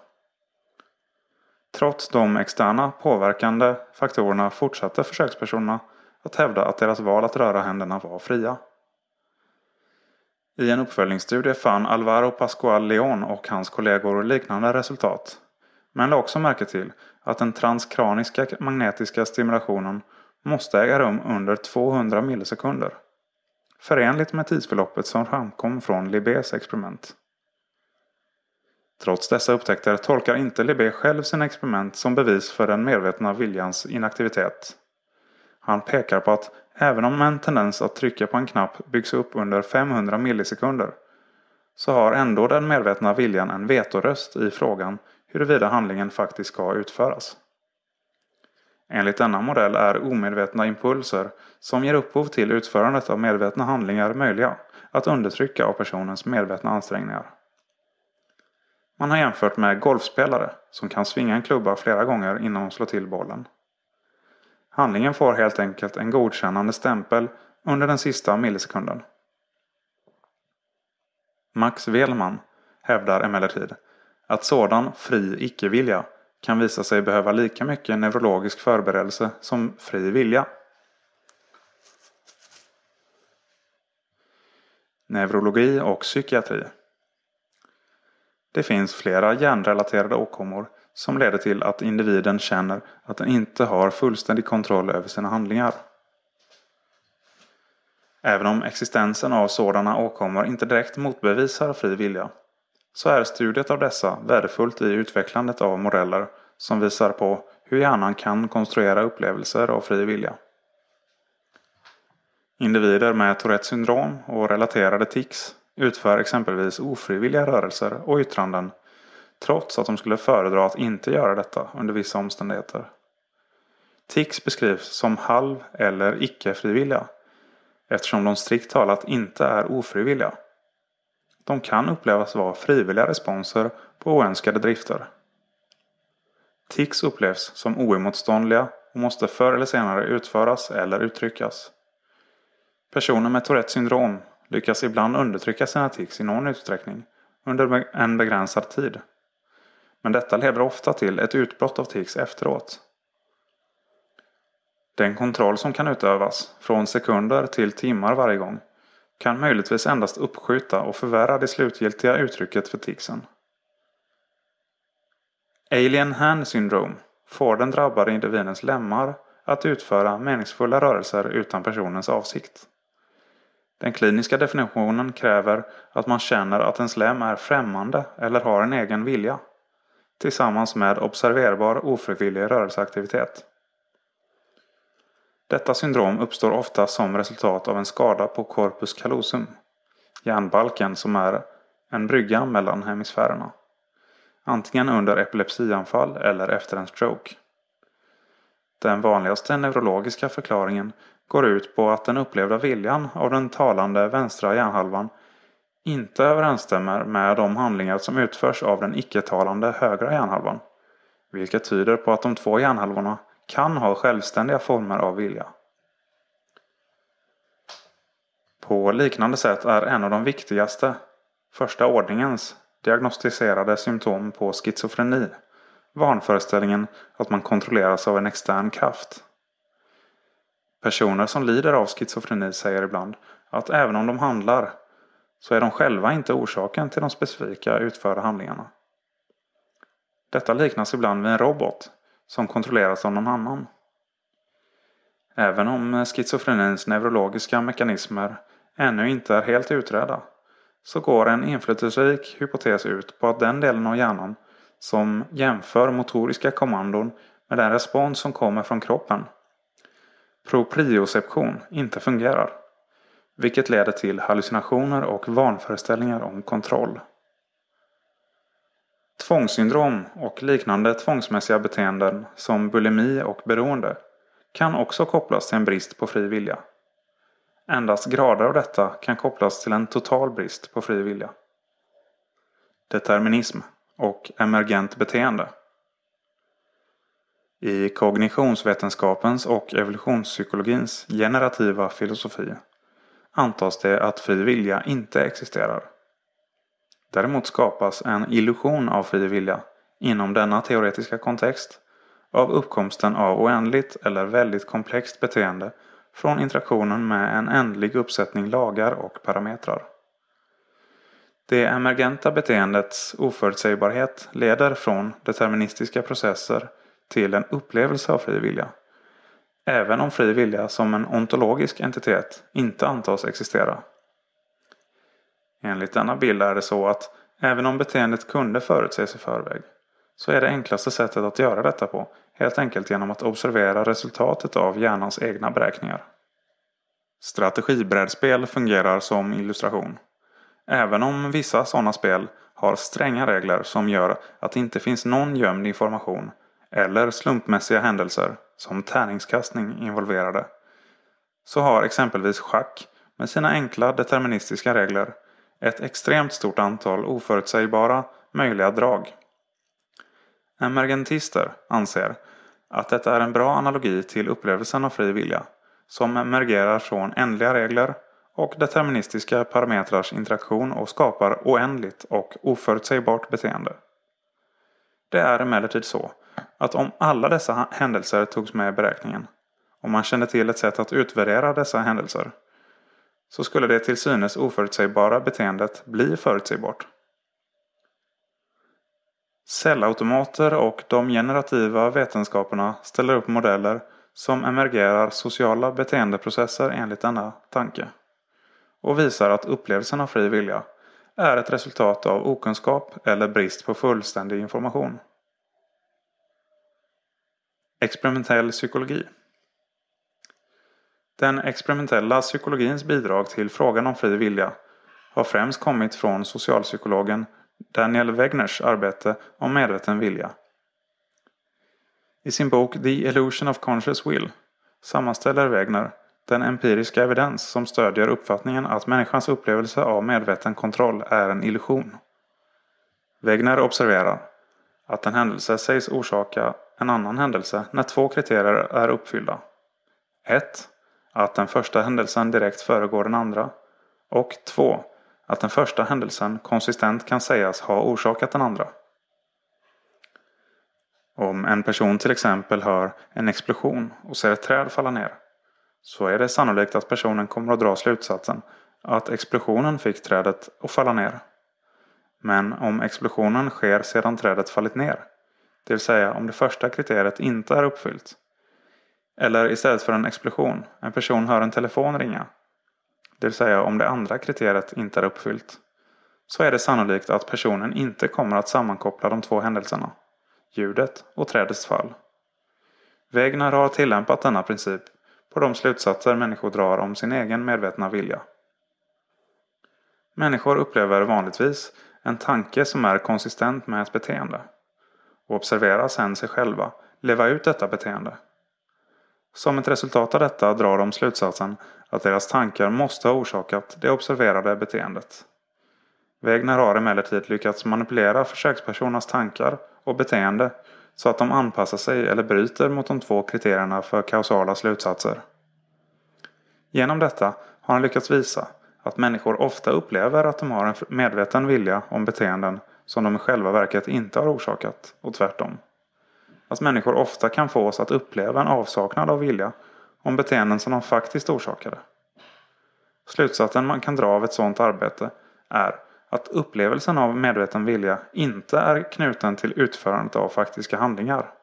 Trots de externa påverkande faktorerna fortsatte försökspersonerna att hävda att deras val att röra händerna var fria. I en uppföljningsstudie fann Alvaro Pascual León och hans kollegor liknande resultat. Men la också märke till att den transkraniska magnetiska stimulationen måste äga rum under 200 millisekunder. Förenligt med tidsförloppet som framkom från Libés experiment. Trots dessa upptäckter tolkar inte Libé själv sina experiment som bevis för den medvetna viljans inaktivitet. Han pekar på att Även om en tendens att trycka på en knapp byggs upp under 500 millisekunder så har ändå den medvetna viljan en vetoröst i frågan huruvida handlingen faktiskt ska utföras. Enligt denna modell är omedvetna impulser som ger upphov till utförandet av medvetna handlingar möjliga att undertrycka av personens medvetna ansträngningar. Man har jämfört med golfspelare som kan svinga en klubba flera gånger innan de slår till bollen. Handlingen får helt enkelt en godkännande stämpel under den sista millisekunden. Max Velman hävdar emellertid att sådan fri icke-vilja kan visa sig behöva lika mycket neurologisk förberedelse som fri vilja. Neurologi och psykiatri. Det finns flera hjärnrelaterade åkommor som leder till att individen känner att den inte har fullständig kontroll över sina handlingar. Även om existensen av sådana åkommor inte direkt motbevisar fri vilja, så är studiet av dessa värdefullt i utvecklandet av modeller som visar på hur hjärnan kan konstruera upplevelser av fri vilja. Individer med Tourettes syndrom och relaterade tics utför exempelvis ofrivilliga rörelser och yttranden trots att de skulle föredra att inte göra detta under vissa omständigheter. Tics beskrivs som halv eller icke-frivilliga eftersom de strikt talat inte är ofrivilliga. De kan upplevas vara frivilliga responser på oönskade drifter. Tics upplevs som oemotståndliga och måste förr eller senare utföras eller uttryckas. Personer med Tourettes syndrom lyckas ibland undertrycka sina tics i någon utsträckning under en begränsad tid men detta leder ofta till ett utbrott av tics efteråt. Den kontroll som kan utövas, från sekunder till timmar varje gång, kan möjligtvis endast uppskjuta och förvärra det slutgiltiga uttrycket för ticsen. Alien hand syndrome får den drabbade individens lemmar att utföra meningsfulla rörelser utan personens avsikt. Den kliniska definitionen kräver att man känner att ens lem är främmande eller har en egen vilja tillsammans med observerbar ofrivillig rörelseaktivitet. Detta syndrom uppstår ofta som resultat av en skada på corpus callosum, hjärnbalken som är en brygga mellan hemisfärerna. Antingen under epilepsianfall eller efter en stroke. Den vanligaste neurologiska förklaringen går ut på att den upplevda viljan av den talande vänstra hjärnhalvan inte överensstämmer med de handlingar som utförs av den icke-talande högra hjärnhalvan. Vilket tyder på att de två hjärnhalvorna kan ha självständiga former av vilja. På liknande sätt är en av de viktigaste, första ordningens, diagnostiserade symptom på schizofreni vanföreställningen att man kontrolleras av en extern kraft. Personer som lider av schizofreni säger ibland att även om de handlar så är de själva inte orsaken till de specifika utförda handlingarna. Detta liknas ibland vid en robot som kontrolleras av någon annan. Även om schizofrenins neurologiska mekanismer ännu inte är helt utredda så går en inflytelserik hypotes ut på att den delen av hjärnan som jämför motoriska kommandon med den respons som kommer från kroppen, proprioception, inte fungerar vilket leder till hallucinationer och vanföreställningar om kontroll. Tvångssyndrom och liknande tvångsmässiga beteenden som bulimi och beroende kan också kopplas till en brist på fri vilja. Endast grader av detta kan kopplas till en total brist på fri vilja. Determinism och emergent beteende. I kognitionsvetenskapens och evolutionspsykologins generativa filosofi antas det att fri vilja inte existerar. Däremot skapas en illusion av fri vilja inom denna teoretiska kontext av uppkomsten av oändligt eller väldigt komplext beteende från interaktionen med en ändlig uppsättning lagar och parametrar. Det emergenta beteendets oförutsägbarhet leder från deterministiska processer till en upplevelse av fri vilja även om fri vilja som en ontologisk entitet inte antas existera. Enligt denna bild är det så att även om beteendet kunde förutses i förväg så är det enklaste sättet att göra detta på helt enkelt genom att observera resultatet av hjärnans egna beräkningar. Strategibrädspel fungerar som illustration. Även om vissa sådana spel har stränga regler som gör att det inte finns någon gömd information eller slumpmässiga händelser som tärningskastning involverade. Så har exempelvis schack med sina enkla deterministiska regler ett extremt stort antal oförutsägbara möjliga drag. Emergentister anser att detta är en bra analogi till upplevelsen av fri vilja som emergerar från ändliga regler och deterministiska parametrars interaktion och skapar oändligt och oförutsägbart beteende. Det är emellertid så att om alla dessa händelser togs med i beräkningen, om man kände till ett sätt att utvärdera dessa händelser, så skulle det till synes oförutsägbara beteendet bli förutsägbart. Cellautomater och de generativa vetenskaperna ställer upp modeller som emergerar sociala beteendeprocesser enligt denna tanke och visar att upplevelsen av fri vilja är ett resultat av okunskap eller brist på fullständig information. Experimentell psykologi. Den experimentella psykologins bidrag till frågan om fri vilja har främst kommit från socialpsykologen Daniel Wegners arbete om medveten vilja. I sin bok The Illusion of Conscious Will sammanställer Wegner den empiriska evidens som stödjer uppfattningen att människans upplevelse av medveten kontroll är en illusion. Wegner observerar att en händelse sägs orsaka en annan händelse när två kriterier är uppfyllda. 1. Att den första händelsen direkt föregår den andra. Och 2. Att den första händelsen konsistent kan sägas ha orsakat den andra. Om en person till exempel hör en explosion och ser ett träd falla ner så är det sannolikt att personen kommer att dra slutsatsen att explosionen fick trädet att falla ner men om explosionen sker sedan trädet fallit ner. Det vill säga om det första kriteriet inte är uppfyllt. Eller istället för en explosion, en person hör en telefon ringa. Det vill säga om det andra kriteriet inte är uppfyllt. Så är det sannolikt att personen inte kommer att sammankoppla de två händelserna. Ljudet och trädets fall. Wegner har tillämpat denna princip på de slutsatser människor drar om sin egen medvetna vilja. Människor upplever vanligtvis en tanke som är konsistent med ett beteende. Och observerar sedan sig själva leva ut detta beteende. Som ett resultat av detta drar de slutsatsen att deras tankar måste ha orsakat det observerade beteendet. Wegner har emellertid lyckats manipulera försökspersonernas tankar och beteende så att de anpassar sig eller bryter mot de två kriterierna för kausala slutsatser. Genom detta har han lyckats visa att människor ofta upplever att de har en medveten vilja om beteenden som de i själva verket inte har orsakat och tvärtom. Att människor ofta kan få oss att uppleva en avsaknad av vilja om beteenden som de faktiskt orsakade. Slutsatsen man kan dra av ett sådant arbete är att upplevelsen av medveten vilja inte är knuten till utförandet av faktiska handlingar.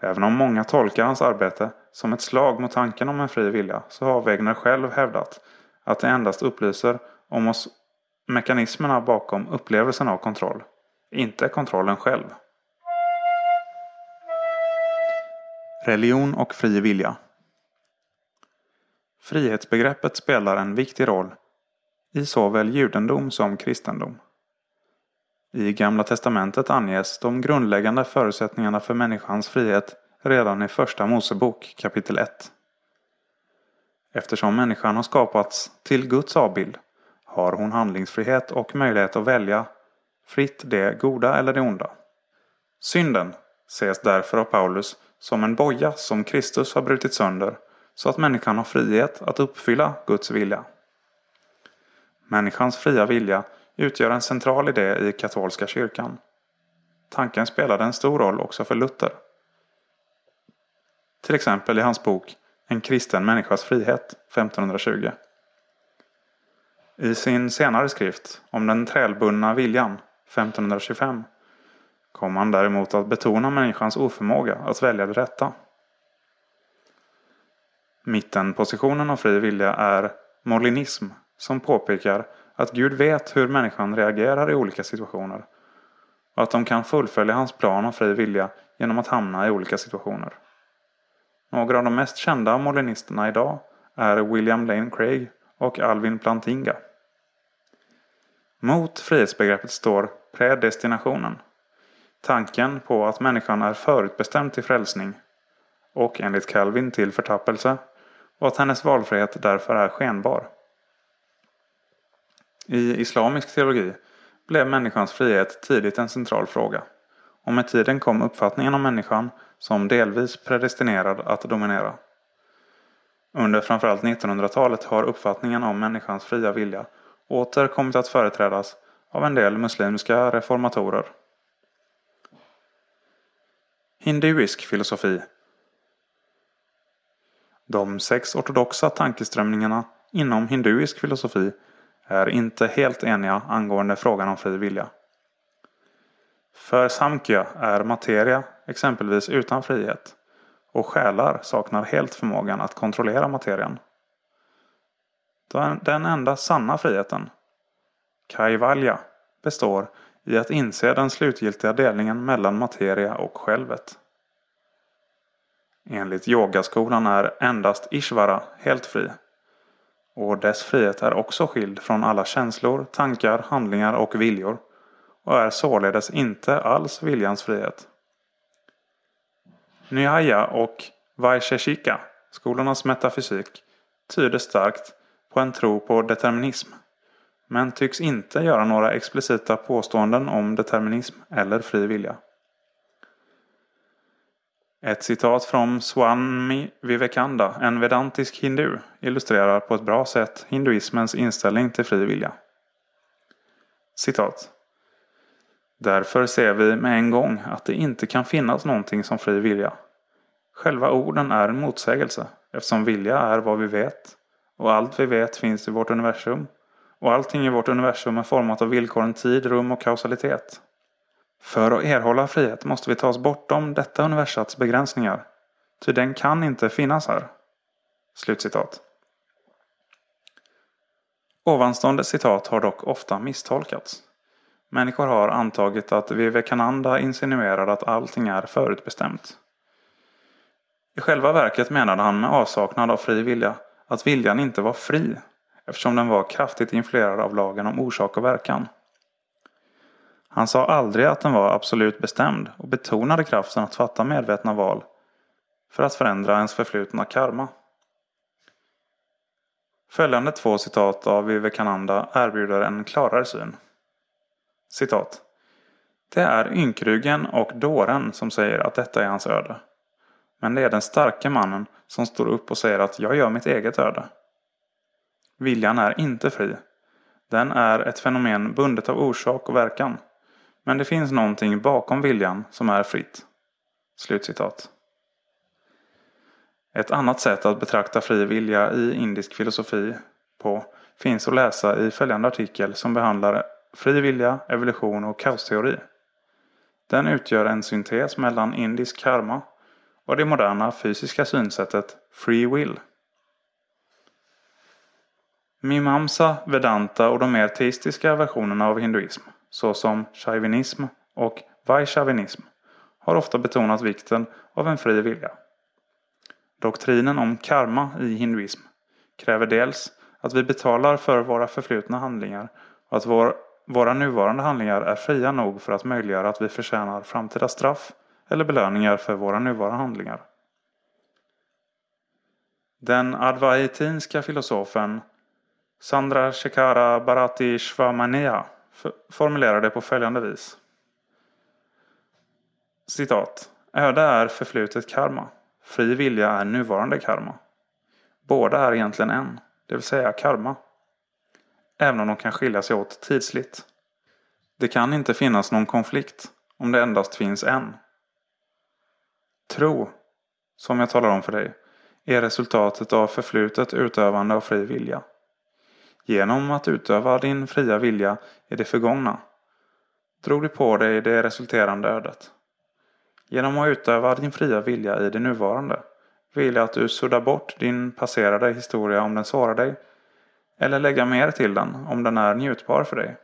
Även om många tolkar hans arbete som ett slag mot tanken om en fri vilja så har Wegner själv hävdat att det endast upplyser om oss mekanismerna bakom upplevelsen av kontroll, inte kontrollen själv. Religion och fri vilja Frihetsbegreppet spelar en viktig roll i såväl judendom som kristendom. I Gamla testamentet anges de grundläggande förutsättningarna för människans frihet redan i Första Mosebok kapitel 1. Eftersom människan har skapats till Guds avbild har hon handlingsfrihet och möjlighet att välja fritt det goda eller det onda. Synden ses därför av Paulus som en boja som Kristus har brutit sönder så att människan har frihet att uppfylla Guds vilja. Människans fria vilja utgör en central idé i katolska kyrkan. Tanken spelade en stor roll också för Luther. Till exempel i hans bok en kristen människas frihet 1520. I sin senare skrift om den trälbundna viljan 1525 kom han däremot att betona människans oförmåga att välja det rätta. Mittenpositionen av fri vilja är molinism som påpekar att Gud vet hur människan reagerar i olika situationer och att de kan fullfölja hans plan av fri vilja genom att hamna i olika situationer. Några av de mest kända molinisterna idag är William Lane Craig och Alvin Plantinga. Mot frihetsbegreppet står predestinationen. Tanken på att människan är förutbestämd till frälsning och enligt Calvin till förtappelse och att hennes valfrihet därför är skenbar. I islamisk teologi blev människans frihet tidigt en central fråga och med tiden kom uppfattningen om människan som delvis predestinerad att dominera. Under framförallt 1900-talet har uppfattningen om människans fria vilja åter kommit att företrädas av en del muslimska reformatorer. Hinduisk filosofi De sex ortodoxa tankeströmningarna inom hinduisk filosofi är inte helt eniga angående frågan om fri vilja. För samkya är materia exempelvis utan frihet och själar saknar helt förmågan att kontrollera materian. Den enda sanna friheten, Kaivalya, består i att inse den slutgiltiga delningen mellan materia och självet. Enligt yogaskolan är endast Ishvara helt fri. Och dess frihet är också skild från alla känslor, tankar, handlingar och viljor och är således inte alls viljans frihet. Nyaya och Vaisheshika, skolornas metafysik, tyder starkt på en tro på determinism, men tycks inte göra några explicita påståenden om determinism eller fri vilja. Ett citat från Swami Vivekanda, en vedantisk hindu, illustrerar på ett bra sätt hinduismens inställning till fri vilja. Citat. Därför ser vi med en gång att det inte kan finnas någonting som fri vilja. Själva orden är en motsägelse, eftersom vilja är vad vi vet. Och allt vi vet finns i vårt universum. Och allting i vårt universum är format av villkoren tid, rum och kausalitet. För att erhålla frihet måste vi ta oss bortom detta universums begränsningar. Ty den kan inte finnas här. Slutcitat. Ovanstående citat har dock ofta misstolkats. Människor har antagit att Vivekananda insinuerar att allting är förutbestämt. I själva verket menade han med avsaknad av fri vilja att viljan inte var fri eftersom den var kraftigt influerad av lagen om orsak och verkan. Han sa aldrig att den var absolut bestämd och betonade kraften att fatta medvetna val för att förändra ens förflutna karma. Följande två citat av Vivekananda erbjuder en klarare syn. Citat. Det är ynkryggen och dåren som säger att detta är hans öde. Men det är den starka mannen som står upp och säger att jag gör mitt eget öde. Viljan är inte fri. Den är ett fenomen bundet av orsak och verkan. Men det finns någonting bakom viljan som är fritt. Slutcitat. Ett annat sätt att betrakta fri vilja i indisk filosofi på finns att läsa i följande artikel som behandlar fri vilja, evolution och kaosteori. Den utgör en syntes mellan indisk karma och det moderna fysiska synsättet free will. Mimamsa, Vedanta och de mer teistiska versionerna av hinduism, såsom shaivinism och vaishavinism, har ofta betonat vikten av en fri vilja. Doktrinen om karma i hinduism kräver dels att vi betalar för våra förflutna handlingar och att vår våra nuvarande handlingar är fria nog för att möjliggöra att vi förtjänar framtida straff eller belöningar för våra nuvarande handlingar. Den advaitinska filosofen Sandra Shekara Bharati Shvamania formulerar det på följande vis. Citat. Öde är förflutet karma. Fri vilja är nuvarande karma. Båda är egentligen en, det vill säga karma även om de kan skilja sig åt tidsligt. Det kan inte finnas någon konflikt om det endast finns en. Tro, som jag talar om för dig, är resultatet av förflutet utövande av fri vilja. Genom att utöva din fria vilja i det förgångna drog du på dig det resulterande ödet. Genom att utöva din fria vilja i det nuvarande vill jag att du suddar bort din passerade historia om den sårar dig eller lägga mer till den om den är njutbar för dig.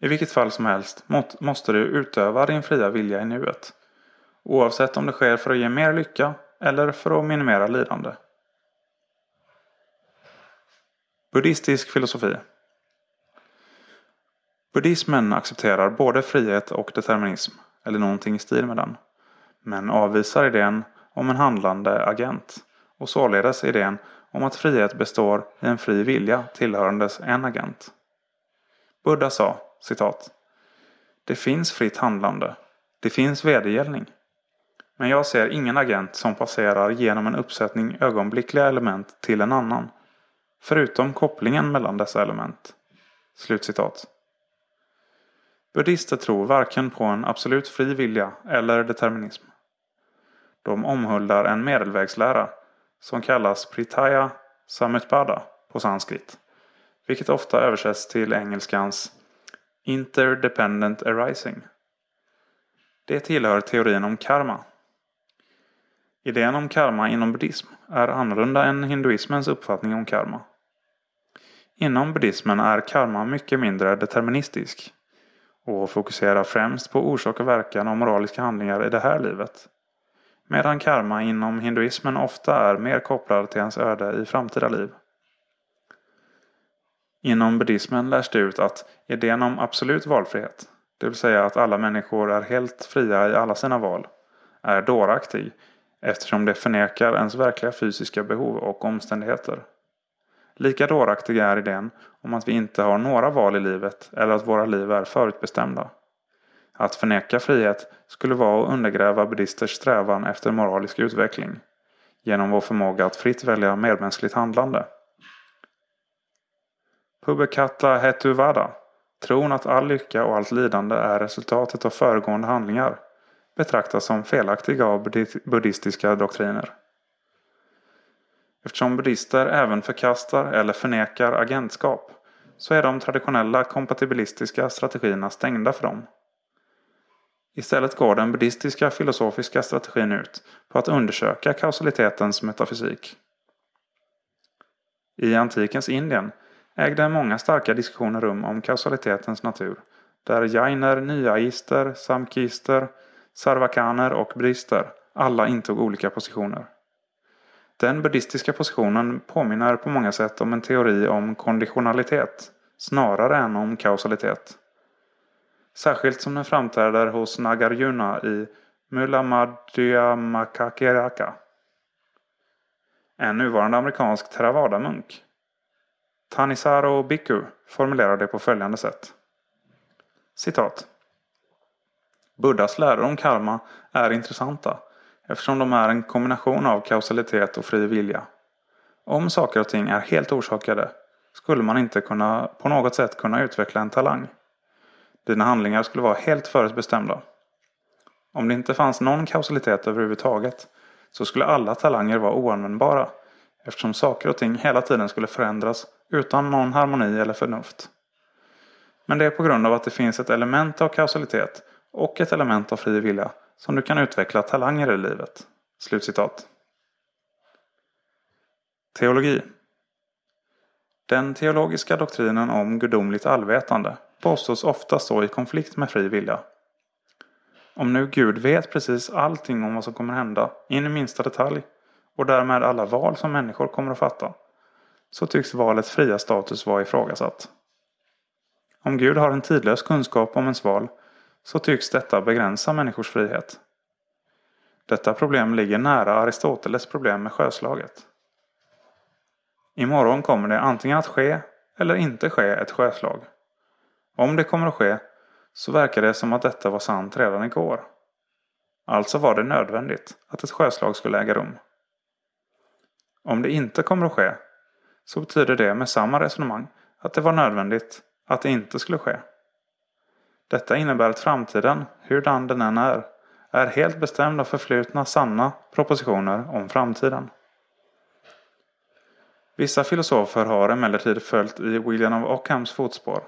I vilket fall som helst måste du utöva din fria vilja i nuet. Oavsett om det sker för att ge mer lycka eller för att minimera lidande. Buddhistisk filosofi Buddhismen accepterar både frihet och determinism, eller någonting i stil med den. Men avvisar idén om en handlande agent och således idén om att frihet består i en fri vilja tillhörandes en agent. Buddha sa, citat, Det finns fritt handlande. Det finns vedergällning. Men jag ser ingen agent som passerar genom en uppsättning ögonblickliga element till en annan, förutom kopplingen mellan dessa element. Slutcitat. Buddhister tror varken på en absolut fri vilja eller determinism. De omhuldar en medelvägslära som kallas Pritaya Samutpada på sanskrit. Vilket ofta översätts till engelskans Interdependent Arising. Det tillhör teorin om karma. Idén om karma inom buddhism är annorlunda än hinduismens uppfattning om karma. Inom buddhismen är karma mycket mindre deterministisk och fokuserar främst på orsak och verkan av moraliska handlingar i det här livet medan karma inom hinduismen ofta är mer kopplad till ens öde i framtida liv. Inom buddhismen lärs det ut att idén om absolut valfrihet, det vill säga att alla människor är helt fria i alla sina val, är dåraktig eftersom det förnekar ens verkliga fysiska behov och omständigheter. Lika dåraktig är idén om att vi inte har några val i livet eller att våra liv är förutbestämda. Att förneka frihet skulle vara att undergräva buddhisters strävan efter moralisk utveckling genom vår förmåga att fritt välja medmänskligt handlande. Pubekatla hetuvada, tron att all lycka och allt lidande är resultatet av föregående handlingar, betraktas som felaktiga av buddhistiska doktriner. Eftersom buddister även förkastar eller förnekar agentskap så är de traditionella kompatibilistiska strategierna stängda för dem. Istället går den buddhistiska filosofiska strategin ut på att undersöka kausalitetens metafysik. I antikens Indien ägde många starka diskussioner rum om kausalitetens natur, där jainer, nyaister, samkister, sarvakaner och brister alla intog olika positioner. Den buddhistiska positionen påminner på många sätt om en teori om konditionalitet, snarare än om kausalitet. Särskilt som den framträder hos Nagarjuna i Mulamadhyamakakeraka. En nuvarande amerikansk Theravada-munk. Tanisaro Biku formulerar det på följande sätt. Citat. Buddhas läror om karma är intressanta eftersom de är en kombination av kausalitet och fri vilja. Om saker och ting är helt orsakade skulle man inte kunna, på något sätt kunna utveckla en talang. Dina handlingar skulle vara helt förutbestämda. Om det inte fanns någon kausalitet överhuvudtaget så skulle alla talanger vara oanvändbara eftersom saker och ting hela tiden skulle förändras utan någon harmoni eller förnuft. Men det är på grund av att det finns ett element av kausalitet och ett element av fri vilja som du kan utveckla talanger i livet." Slutcitat. Teologi Den teologiska doktrinen om gudomligt allvetande påstås ofta stå i konflikt med fri vilja. Om nu Gud vet precis allting om vad som kommer hända, in i minsta detalj, och därmed alla val som människor kommer att fatta, så tycks valets fria status vara ifrågasatt. Om Gud har en tidlös kunskap om ens val, så tycks detta begränsa människors frihet. Detta problem ligger nära Aristoteles problem med sjöslaget. Imorgon kommer det antingen att ske eller inte ske ett sjöslag. Om det kommer att ske så verkar det som att detta var sant redan igår. Alltså var det nödvändigt att ett sjöslag skulle äga rum. Om det inte kommer att ske så betyder det med samma resonemang att det var nödvändigt att det inte skulle ske. Detta innebär att framtiden, hurdan den än är, är helt bestämd av förflutna sanna propositioner om framtiden. Vissa filosofer har emellertid följt i William of Ockhams fotspår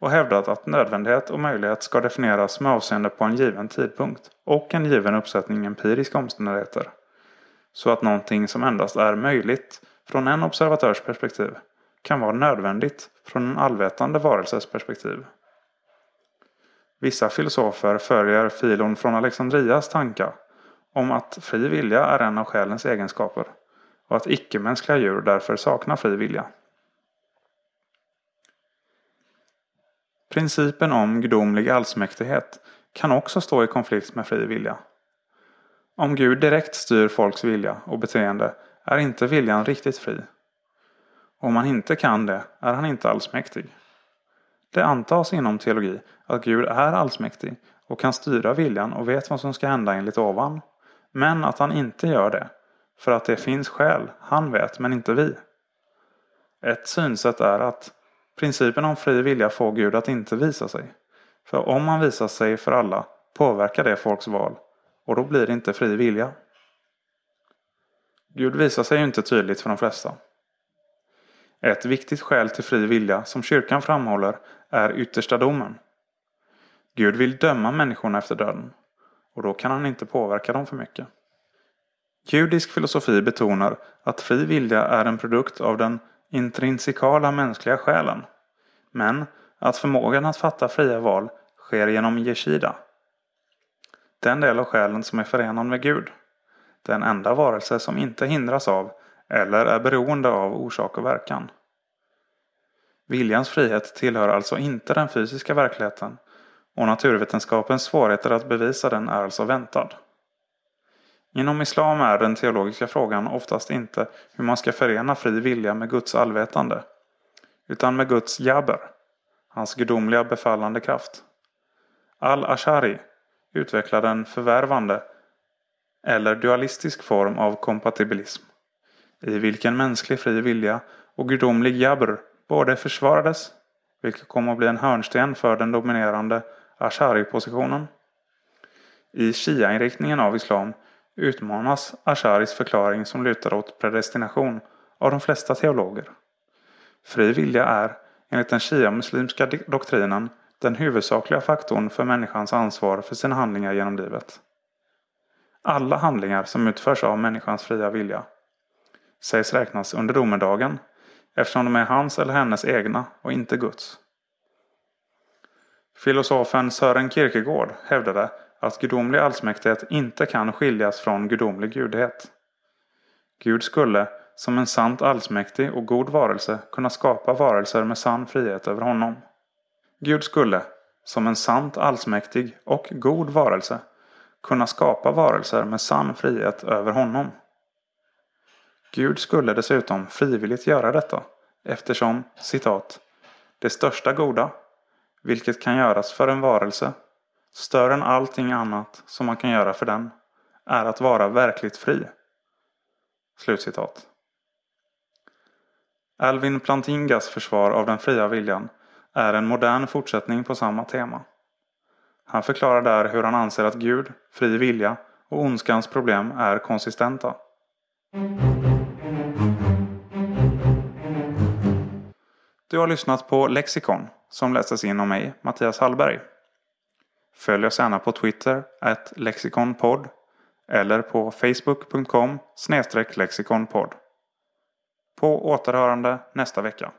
och hävdat att nödvändighet och möjlighet ska definieras med avseende på en given tidpunkt och en given uppsättning empiriska omständigheter. Så att någonting som endast är möjligt från en observatörs perspektiv kan vara nödvändigt från en allvetande varelses perspektiv. Vissa filosofer följer Filon från Alexandrias tankar om att fri vilja är en av själens egenskaper och att icke-mänskliga djur därför saknar fri vilja. Principen om gudomlig allsmäktighet kan också stå i konflikt med fri vilja. Om Gud direkt styr folks vilja och beteende är inte viljan riktigt fri. Om han inte kan det är han inte allsmäktig. Det antas inom teologi att Gud är allsmäktig och kan styra viljan och vet vad som ska hända enligt ovan. Men att han inte gör det, för att det finns skäl han vet men inte vi. Ett synsätt är att Principen om fri vilja får Gud att inte visa sig. För om han visar sig för alla påverkar det folks val och då blir det inte fri vilja. Gud visar sig ju inte tydligt för de flesta. Ett viktigt skäl till fri vilja som kyrkan framhåller är yttersta domen. Gud vill döma människorna efter döden och då kan han inte påverka dem för mycket. Judisk filosofi betonar att fri vilja är en produkt av den intrinsikala mänskliga själen, men att förmågan att fatta fria val sker genom Yeshida. Den del av själen som är förenad med Gud. Den enda varelse som inte hindras av eller är beroende av orsak och verkan. Viljans frihet tillhör alltså inte den fysiska verkligheten och naturvetenskapens svårigheter att bevisa den är alltså väntad. Inom islam är den teologiska frågan oftast inte hur man ska förena fri vilja med Guds allvetande, utan med Guds jaber, hans gudomliga befallande kraft. Al-Ashari utvecklar en förvärvande eller dualistisk form av kompatibilism, i vilken mänsklig fri vilja och gudomlig jabr både försvarades, vilket kom att bli en hörnsten för den dominerande Ashari-positionen. I Shia-inriktningen av islam utmanas Asharis förklaring som lutar åt predestination av de flesta teologer. Fri vilja är, enligt den shia-muslimska doktrinen, den huvudsakliga faktorn för människans ansvar för sina handlingar genom livet. Alla handlingar som utförs av människans fria vilja sägs räknas under domedagen eftersom de är hans eller hennes egna och inte Guds. Filosofen Sören Kierkegaard hävdade att gudomlig allsmäktighet inte kan skiljas från gudomlig gudhet. Gud skulle, som en sant allsmäktig och god varelse, kunna skapa varelser med sann frihet över honom. Gud skulle, som en sant allsmäktig och god varelse, kunna skapa varelser med sann frihet över honom. Gud skulle dessutom frivilligt göra detta, eftersom, citat, det största goda, vilket kan göras för en varelse större än allting annat som man kan göra för den, är att vara verkligt fri. Slutcitat. Alvin Plantingas försvar av den fria viljan är en modern fortsättning på samma tema. Han förklarar där hur han anser att Gud, fri vilja och ondskans problem är konsistenta. Du har lyssnat på Lexikon som lästes in av mig, Mattias Hallberg. Följ oss gärna på Twitter, at lexikonpodd, eller på facebook.com lexikonpodd. På återhörande nästa vecka.